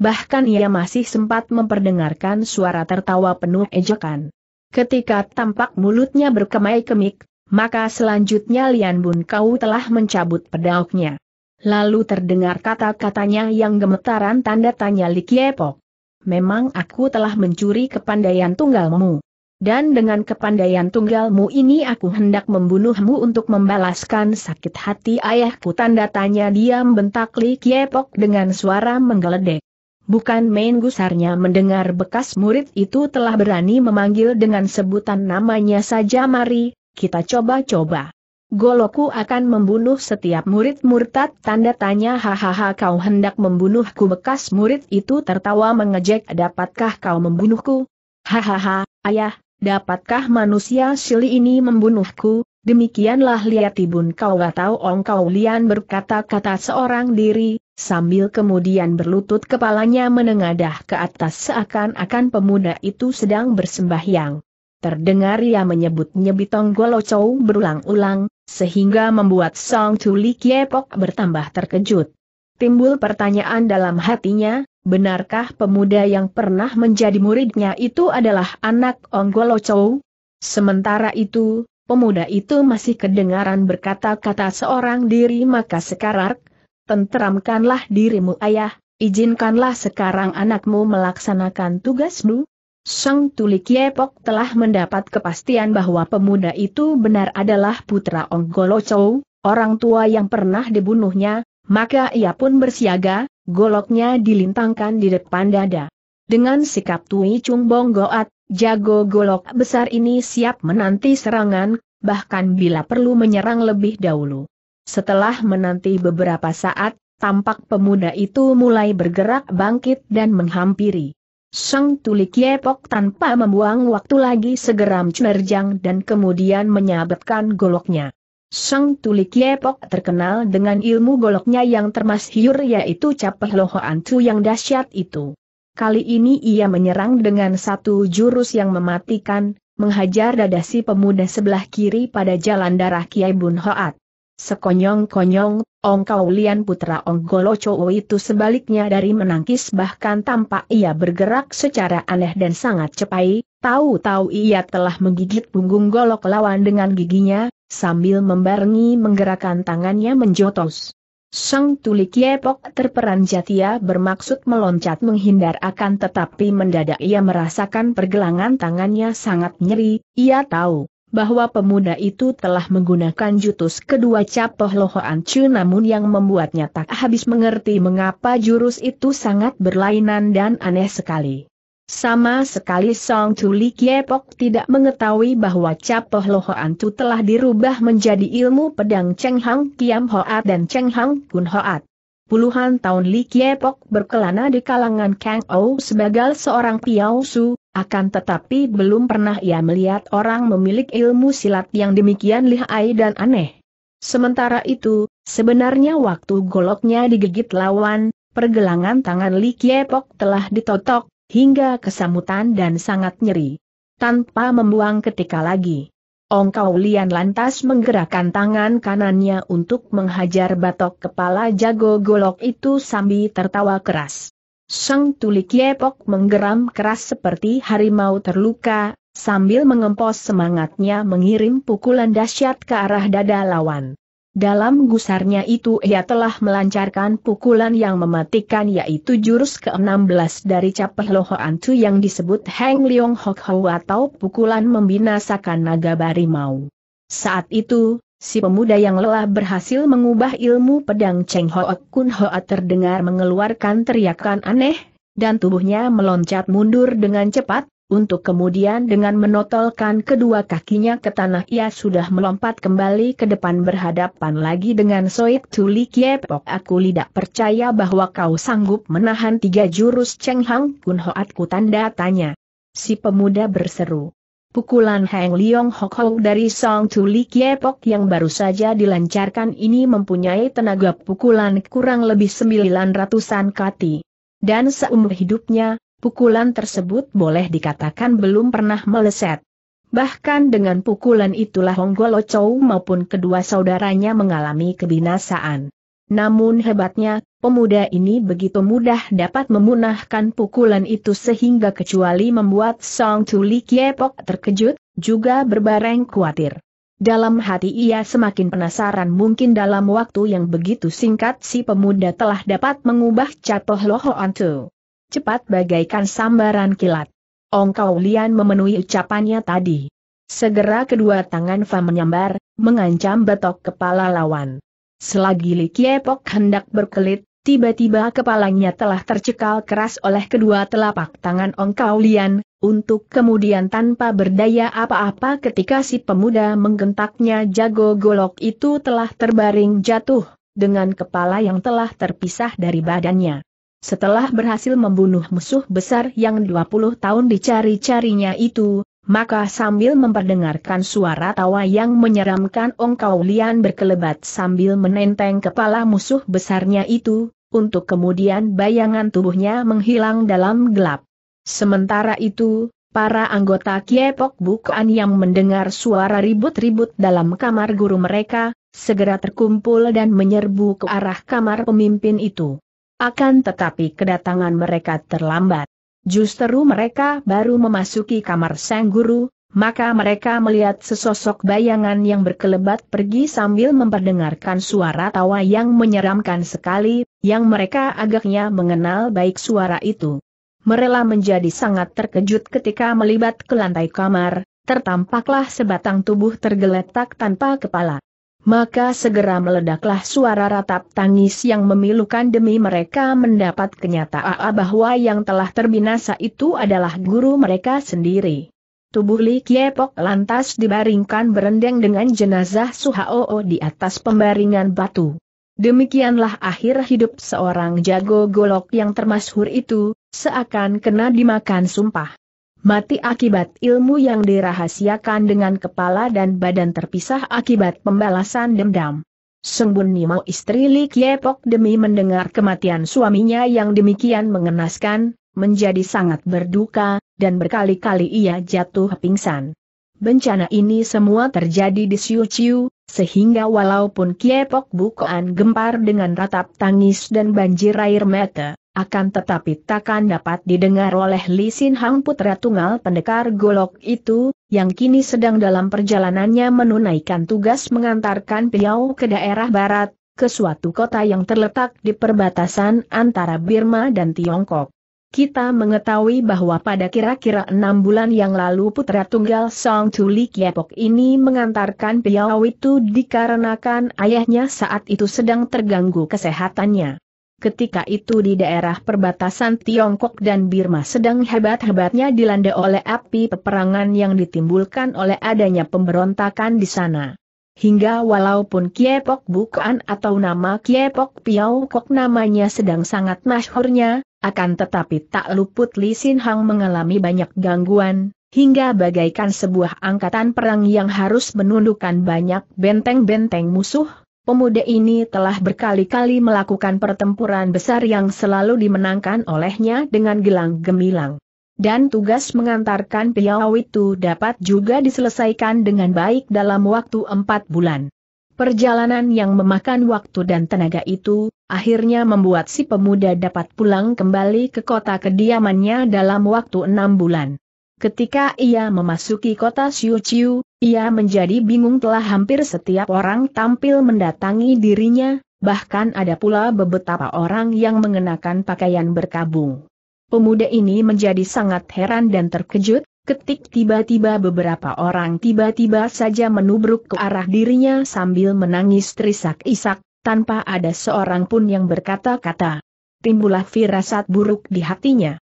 Bahkan ia masih sempat memperdengarkan suara tertawa penuh ejekan. Ketika tampak mulutnya berkemai-kemik, maka selanjutnya Lian Bun Kau telah mencabut pedangnya. Lalu terdengar kata-katanya yang gemetaran tanda tanya Li Kiepok. Memang aku telah mencuri kepandaian tunggalmu. Dan dengan kepandaian tunggalmu ini aku hendak membunuhmu untuk membalaskan sakit hati ayahku tanda tanya diam bentak Li Kiepok dengan suara menggeledek. Bukan main gusarnya mendengar bekas murid itu telah berani memanggil dengan sebutan namanya saja mari, kita coba-coba. Goloku akan membunuh setiap murid murtad tanda tanya hahaha kau hendak membunuhku bekas murid itu tertawa mengejek dapatkah kau membunuhku? Hahaha, ayah, Dapatkah manusia Shili ini membunuhku? Demikianlah lihat ibun Kau atau Ong Kau Lian berkata-kata seorang diri, sambil kemudian berlutut kepalanya menengadah ke atas seakan-akan pemuda itu sedang bersembahyang. Terdengar ia menyebut nyebitong golocow berulang-ulang, sehingga membuat Song Chuli Kiepok bertambah terkejut. Timbul pertanyaan dalam hatinya, benarkah pemuda yang pernah menjadi muridnya itu adalah anak Onggolo Chow? Sementara itu, pemuda itu masih kedengaran berkata-kata seorang diri maka sekarang, tenteramkanlah dirimu ayah, izinkanlah sekarang anakmu melaksanakan tugasmu. Sang Tulik Yepok telah mendapat kepastian bahwa pemuda itu benar adalah putra Onggolo Chow, orang tua yang pernah dibunuhnya, maka ia pun bersiaga, goloknya dilintangkan di depan dada. Dengan sikap Tui Chung Bong Goat, jago golok besar ini siap menanti serangan, bahkan bila perlu menyerang lebih dahulu. Setelah menanti beberapa saat, tampak pemuda itu mulai bergerak bangkit dan menghampiri. Sang tulik Yepok tanpa membuang waktu lagi segera menerjang dan kemudian menyabetkan goloknya. Sang Tuli Kiepok terkenal dengan ilmu goloknya yang termasyhur yaitu capeh loho ancu yang dahsyat itu. Kali ini ia menyerang dengan satu jurus yang mematikan, menghajar dada si pemuda sebelah kiri pada jalan darah Kiai Bun Hoat. Sekonyong-konyong, Ong Kaulian putra Ong Golochowo itu sebaliknya dari menangkis bahkan tampak ia bergerak secara aneh dan sangat cepai, tahu-tahu ia telah menggigit punggung golok lawan dengan giginya, sambil membarengi menggerakkan tangannya menjotos. Sang tuli kiepok terperanjat ia bermaksud meloncat menghindar akan tetapi mendadak ia merasakan pergelangan tangannya sangat nyeri, ia tahu bahwa pemuda itu telah menggunakan jutus kedua capoh lohoan cu namun yang membuatnya tak habis mengerti mengapa jurus itu sangat berlainan dan aneh sekali. Sama sekali Song Tuli Kiepok tidak mengetahui bahwa Capoh Lohoan itu telah dirubah menjadi ilmu pedang Cheng Hang Kiam Hoat dan Cheng Hang Kun Hoat. Puluhan tahun Li Kiepok berkelana di kalangan Kang O sebagai seorang Piao akan tetapi belum pernah ia melihat orang memiliki ilmu silat yang demikian lihai dan aneh. Sementara itu, sebenarnya waktu goloknya digigit lawan, pergelangan tangan Li Kiepok telah ditotok, hingga kesamutan dan sangat nyeri. Tanpa membuang ketika lagi. Ong Lian lantas menggerakkan tangan kanannya untuk menghajar batok kepala jago golok itu sambil tertawa keras. Sang tulik Yepok menggeram keras seperti harimau terluka, sambil mengempos semangatnya mengirim pukulan dahsyat ke arah dada lawan. Dalam gusarnya itu ia telah melancarkan pukulan yang mematikan yaitu jurus ke-16 dari capeh loho antu yang disebut Heng Leong Hok Ho atau pukulan membinasakan naga barimau. Saat itu, si pemuda yang lelah berhasil mengubah ilmu pedang Cheng Hoak Kun Hoa terdengar mengeluarkan teriakan aneh, dan tubuhnya meloncat mundur dengan cepat, untuk kemudian dengan menotolkan kedua kakinya ke tanah ia sudah melompat kembali ke depan berhadapan lagi dengan Soit Tuli Kiepok. Aku tidak percaya bahwa kau sanggup menahan tiga jurus Cheng Hang Kun Hoatku tanda tanya. Si pemuda berseru. Pukulan Heng Leong Hok Hou dari Song Tuli Kiepok yang baru saja dilancarkan ini mempunyai tenaga pukulan kurang lebih sembilan ratusan kati. Dan seumur hidupnya, pukulan tersebut boleh dikatakan belum pernah meleset. Bahkan dengan pukulan itulah Honggolo Chow maupun kedua saudaranya mengalami kebinasaan. Namun hebatnya, pemuda ini begitu mudah dapat memunahkan pukulan itu sehingga kecuali membuat Song Chu Li Kiepok terkejut, juga berbareng khawatir. Dalam hati ia semakin penasaran mungkin dalam waktu yang begitu singkat si pemuda telah dapat mengubah catoh Loho Antu cepat bagaikan sambaran kilat. Ong Kau Lian memenuhi ucapannya tadi. Segera kedua tangan Fa menyambar, mengancam betok kepala lawan. Selagi Li Kiepok hendak berkelit, tiba-tiba kepalanya telah tercekal keras oleh kedua telapak tangan Ong Kau Lian, untuk kemudian tanpa berdaya apa-apa ketika si pemuda menggentaknya jago golok itu telah terbaring jatuh, dengan kepala yang telah terpisah dari badannya. Setelah berhasil membunuh musuh besar yang 20 tahun dicari-carinya itu, maka sambil memperdengarkan suara tawa yang menyeramkan Ong Kau Lian berkelebat sambil menenteng kepala musuh besarnya itu, untuk kemudian bayangan tubuhnya menghilang dalam gelap. Sementara itu, para anggota Kiepok Bukan yang mendengar suara ribut-ribut dalam kamar guru mereka, segera terkumpul dan menyerbu ke arah kamar pemimpin itu. Akan tetapi kedatangan mereka terlambat. Justru mereka baru memasuki kamar sang guru, maka mereka melihat sesosok bayangan yang berkelebat pergi sambil memperdengarkan suara tawa yang menyeramkan sekali, yang mereka agaknya mengenal baik suara itu. Merela menjadi sangat terkejut ketika melibat ke lantai kamar, tertampaklah sebatang tubuh tergeletak tanpa kepala maka segera meledaklah suara ratap tangis yang memilukan demi mereka mendapat kenyataan bahwa yang telah terbinasa itu adalah guru mereka sendiri. Tubuh Li Kiepok lantas dibaringkan berendeng dengan jenazah Suhaoo di atas pembaringan batu. Demikianlah akhir hidup seorang jago golok yang termasyhur itu, seakan kena dimakan sumpah mati akibat ilmu yang dirahasiakan dengan kepala dan badan terpisah akibat pembalasan dendam. Sengbun Nimo istri Li Kiepok demi mendengar kematian suaminya yang demikian mengenaskan, menjadi sangat berduka, dan berkali-kali ia jatuh pingsan. Bencana ini semua terjadi di Siu Chiu, sehingga walaupun Kiepok Bukoan gempar dengan ratap tangis dan banjir air mata, akan tetapi takkan dapat didengar oleh Li Sin Hang putra tunggal pendekar golok itu, yang kini sedang dalam perjalanannya menunaikan tugas mengantarkan Piau ke daerah barat, ke suatu kota yang terletak di perbatasan antara Birma dan Tiongkok. Kita mengetahui bahwa pada kira-kira enam bulan yang lalu putra tunggal Song Li Kiepok ini mengantarkan Piau itu dikarenakan ayahnya saat itu sedang terganggu kesehatannya ketika itu di daerah perbatasan Tiongkok dan Birma sedang hebat-hebatnya dilanda oleh api peperangan yang ditimbulkan oleh adanya pemberontakan di sana. Hingga walaupun Kiepok bukan atau nama Kiepok Piau Kok namanya sedang sangat masyhurnya, akan tetapi tak luput Li Sin Hang mengalami banyak gangguan, hingga bagaikan sebuah angkatan perang yang harus menundukkan banyak benteng-benteng musuh, Pemuda ini telah berkali-kali melakukan pertempuran besar yang selalu dimenangkan olehnya dengan gelang gemilang. Dan tugas mengantarkan piau itu dapat juga diselesaikan dengan baik dalam waktu empat bulan. Perjalanan yang memakan waktu dan tenaga itu, akhirnya membuat si pemuda dapat pulang kembali ke kota kediamannya dalam waktu enam bulan. Ketika ia memasuki kota Xiuqiu, ia menjadi bingung telah hampir setiap orang tampil mendatangi dirinya, bahkan ada pula beberapa orang yang mengenakan pakaian berkabung. Pemuda ini menjadi sangat heran dan terkejut, ketik tiba-tiba beberapa orang tiba-tiba saja menubruk ke arah dirinya sambil menangis terisak-isak, tanpa ada seorang pun yang berkata-kata. Timbulah firasat buruk di hatinya.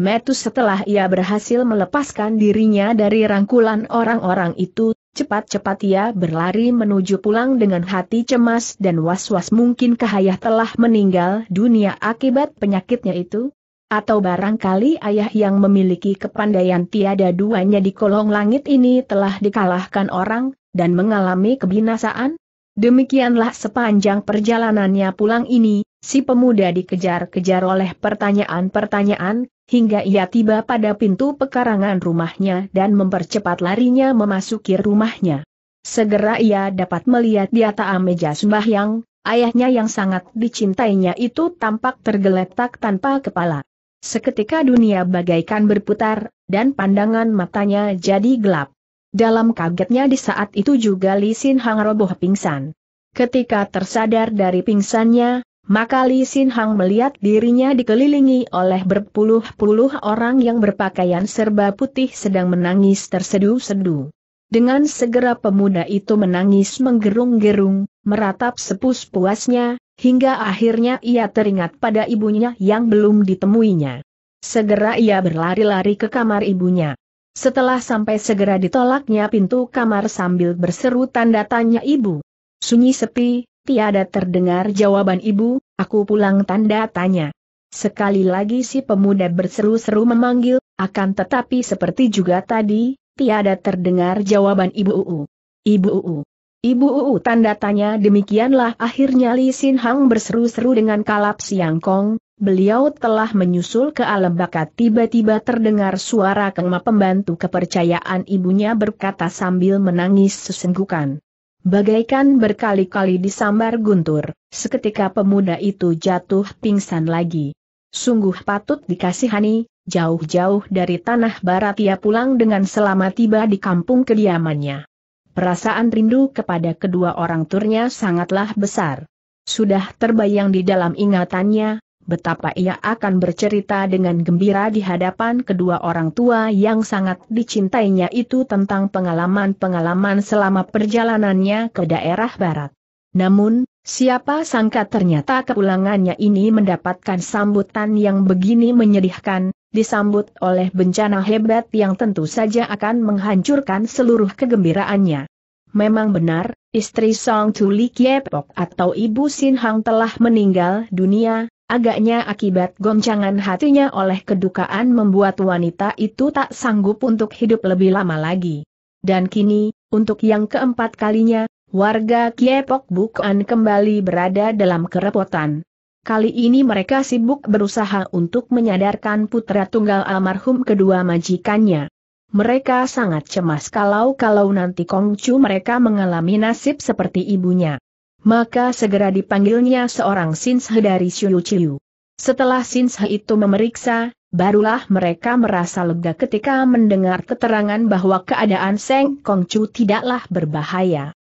Metus setelah ia berhasil melepaskan dirinya dari rangkulan orang-orang itu, cepat-cepat ia berlari menuju pulang dengan hati cemas dan was-was mungkin kahayah telah meninggal dunia akibat penyakitnya itu? Atau barangkali ayah yang memiliki kepandaian tiada duanya di kolong langit ini telah dikalahkan orang, dan mengalami kebinasaan? Demikianlah sepanjang perjalanannya pulang ini, Si pemuda dikejar-kejar oleh pertanyaan-pertanyaan, hingga ia tiba pada pintu pekarangan rumahnya dan mempercepat larinya memasuki rumahnya. Segera ia dapat melihat di atas meja sembahyang, ayahnya yang sangat dicintainya itu tampak tergeletak tanpa kepala. Seketika dunia bagaikan berputar, dan pandangan matanya jadi gelap. Dalam kagetnya di saat itu juga Lisin Sin Hang roboh pingsan. Ketika tersadar dari pingsannya, maka Li Sin Hang melihat dirinya dikelilingi oleh berpuluh-puluh orang yang berpakaian serba putih sedang menangis tersedu sedu Dengan segera pemuda itu menangis menggerung-gerung, meratap sepus puasnya, hingga akhirnya ia teringat pada ibunya yang belum ditemuinya. Segera ia berlari-lari ke kamar ibunya. Setelah sampai segera ditolaknya pintu kamar sambil berseru tanda tanya ibu. Sunyi sepi, tiada terdengar jawaban ibu, aku pulang tanda tanya. Sekali lagi si pemuda berseru-seru memanggil, akan tetapi seperti juga tadi, tiada terdengar jawaban ibu uu. Ibu uu. Ibu uu tanda tanya demikianlah akhirnya Li Sin Hang berseru-seru dengan kalap siang kong, beliau telah menyusul ke alam bakat tiba-tiba terdengar suara kengma pembantu kepercayaan ibunya berkata sambil menangis sesenggukan. Bagaikan berkali-kali disambar guntur, seketika pemuda itu jatuh pingsan lagi. Sungguh patut dikasihani, jauh-jauh dari tanah barat ia pulang dengan selamat tiba di kampung kediamannya. Perasaan rindu kepada kedua orang turnya sangatlah besar. Sudah terbayang di dalam ingatannya, betapa ia akan bercerita dengan gembira di hadapan kedua orang tua yang sangat dicintainya itu tentang pengalaman-pengalaman selama perjalanannya ke daerah barat. Namun, siapa sangka ternyata kepulangannya ini mendapatkan sambutan yang begini menyedihkan, disambut oleh bencana hebat yang tentu saja akan menghancurkan seluruh kegembiraannya. Memang benar, istri Song Tuli Kiepok atau Ibu Sin Hang telah meninggal dunia, Agaknya akibat goncangan hatinya oleh kedukaan membuat wanita itu tak sanggup untuk hidup lebih lama lagi. Dan kini, untuk yang keempat kalinya, warga Kiepok Bukan kembali berada dalam kerepotan. Kali ini mereka sibuk berusaha untuk menyadarkan putra tunggal almarhum kedua majikannya. Mereka sangat cemas kalau-kalau nanti Kongcu mereka mengalami nasib seperti ibunya maka segera dipanggilnya seorang Sinshe dari Xiu Setelah Sinshe itu memeriksa, barulah mereka merasa lega ketika mendengar keterangan bahwa keadaan Seng Kongcu tidaklah berbahaya.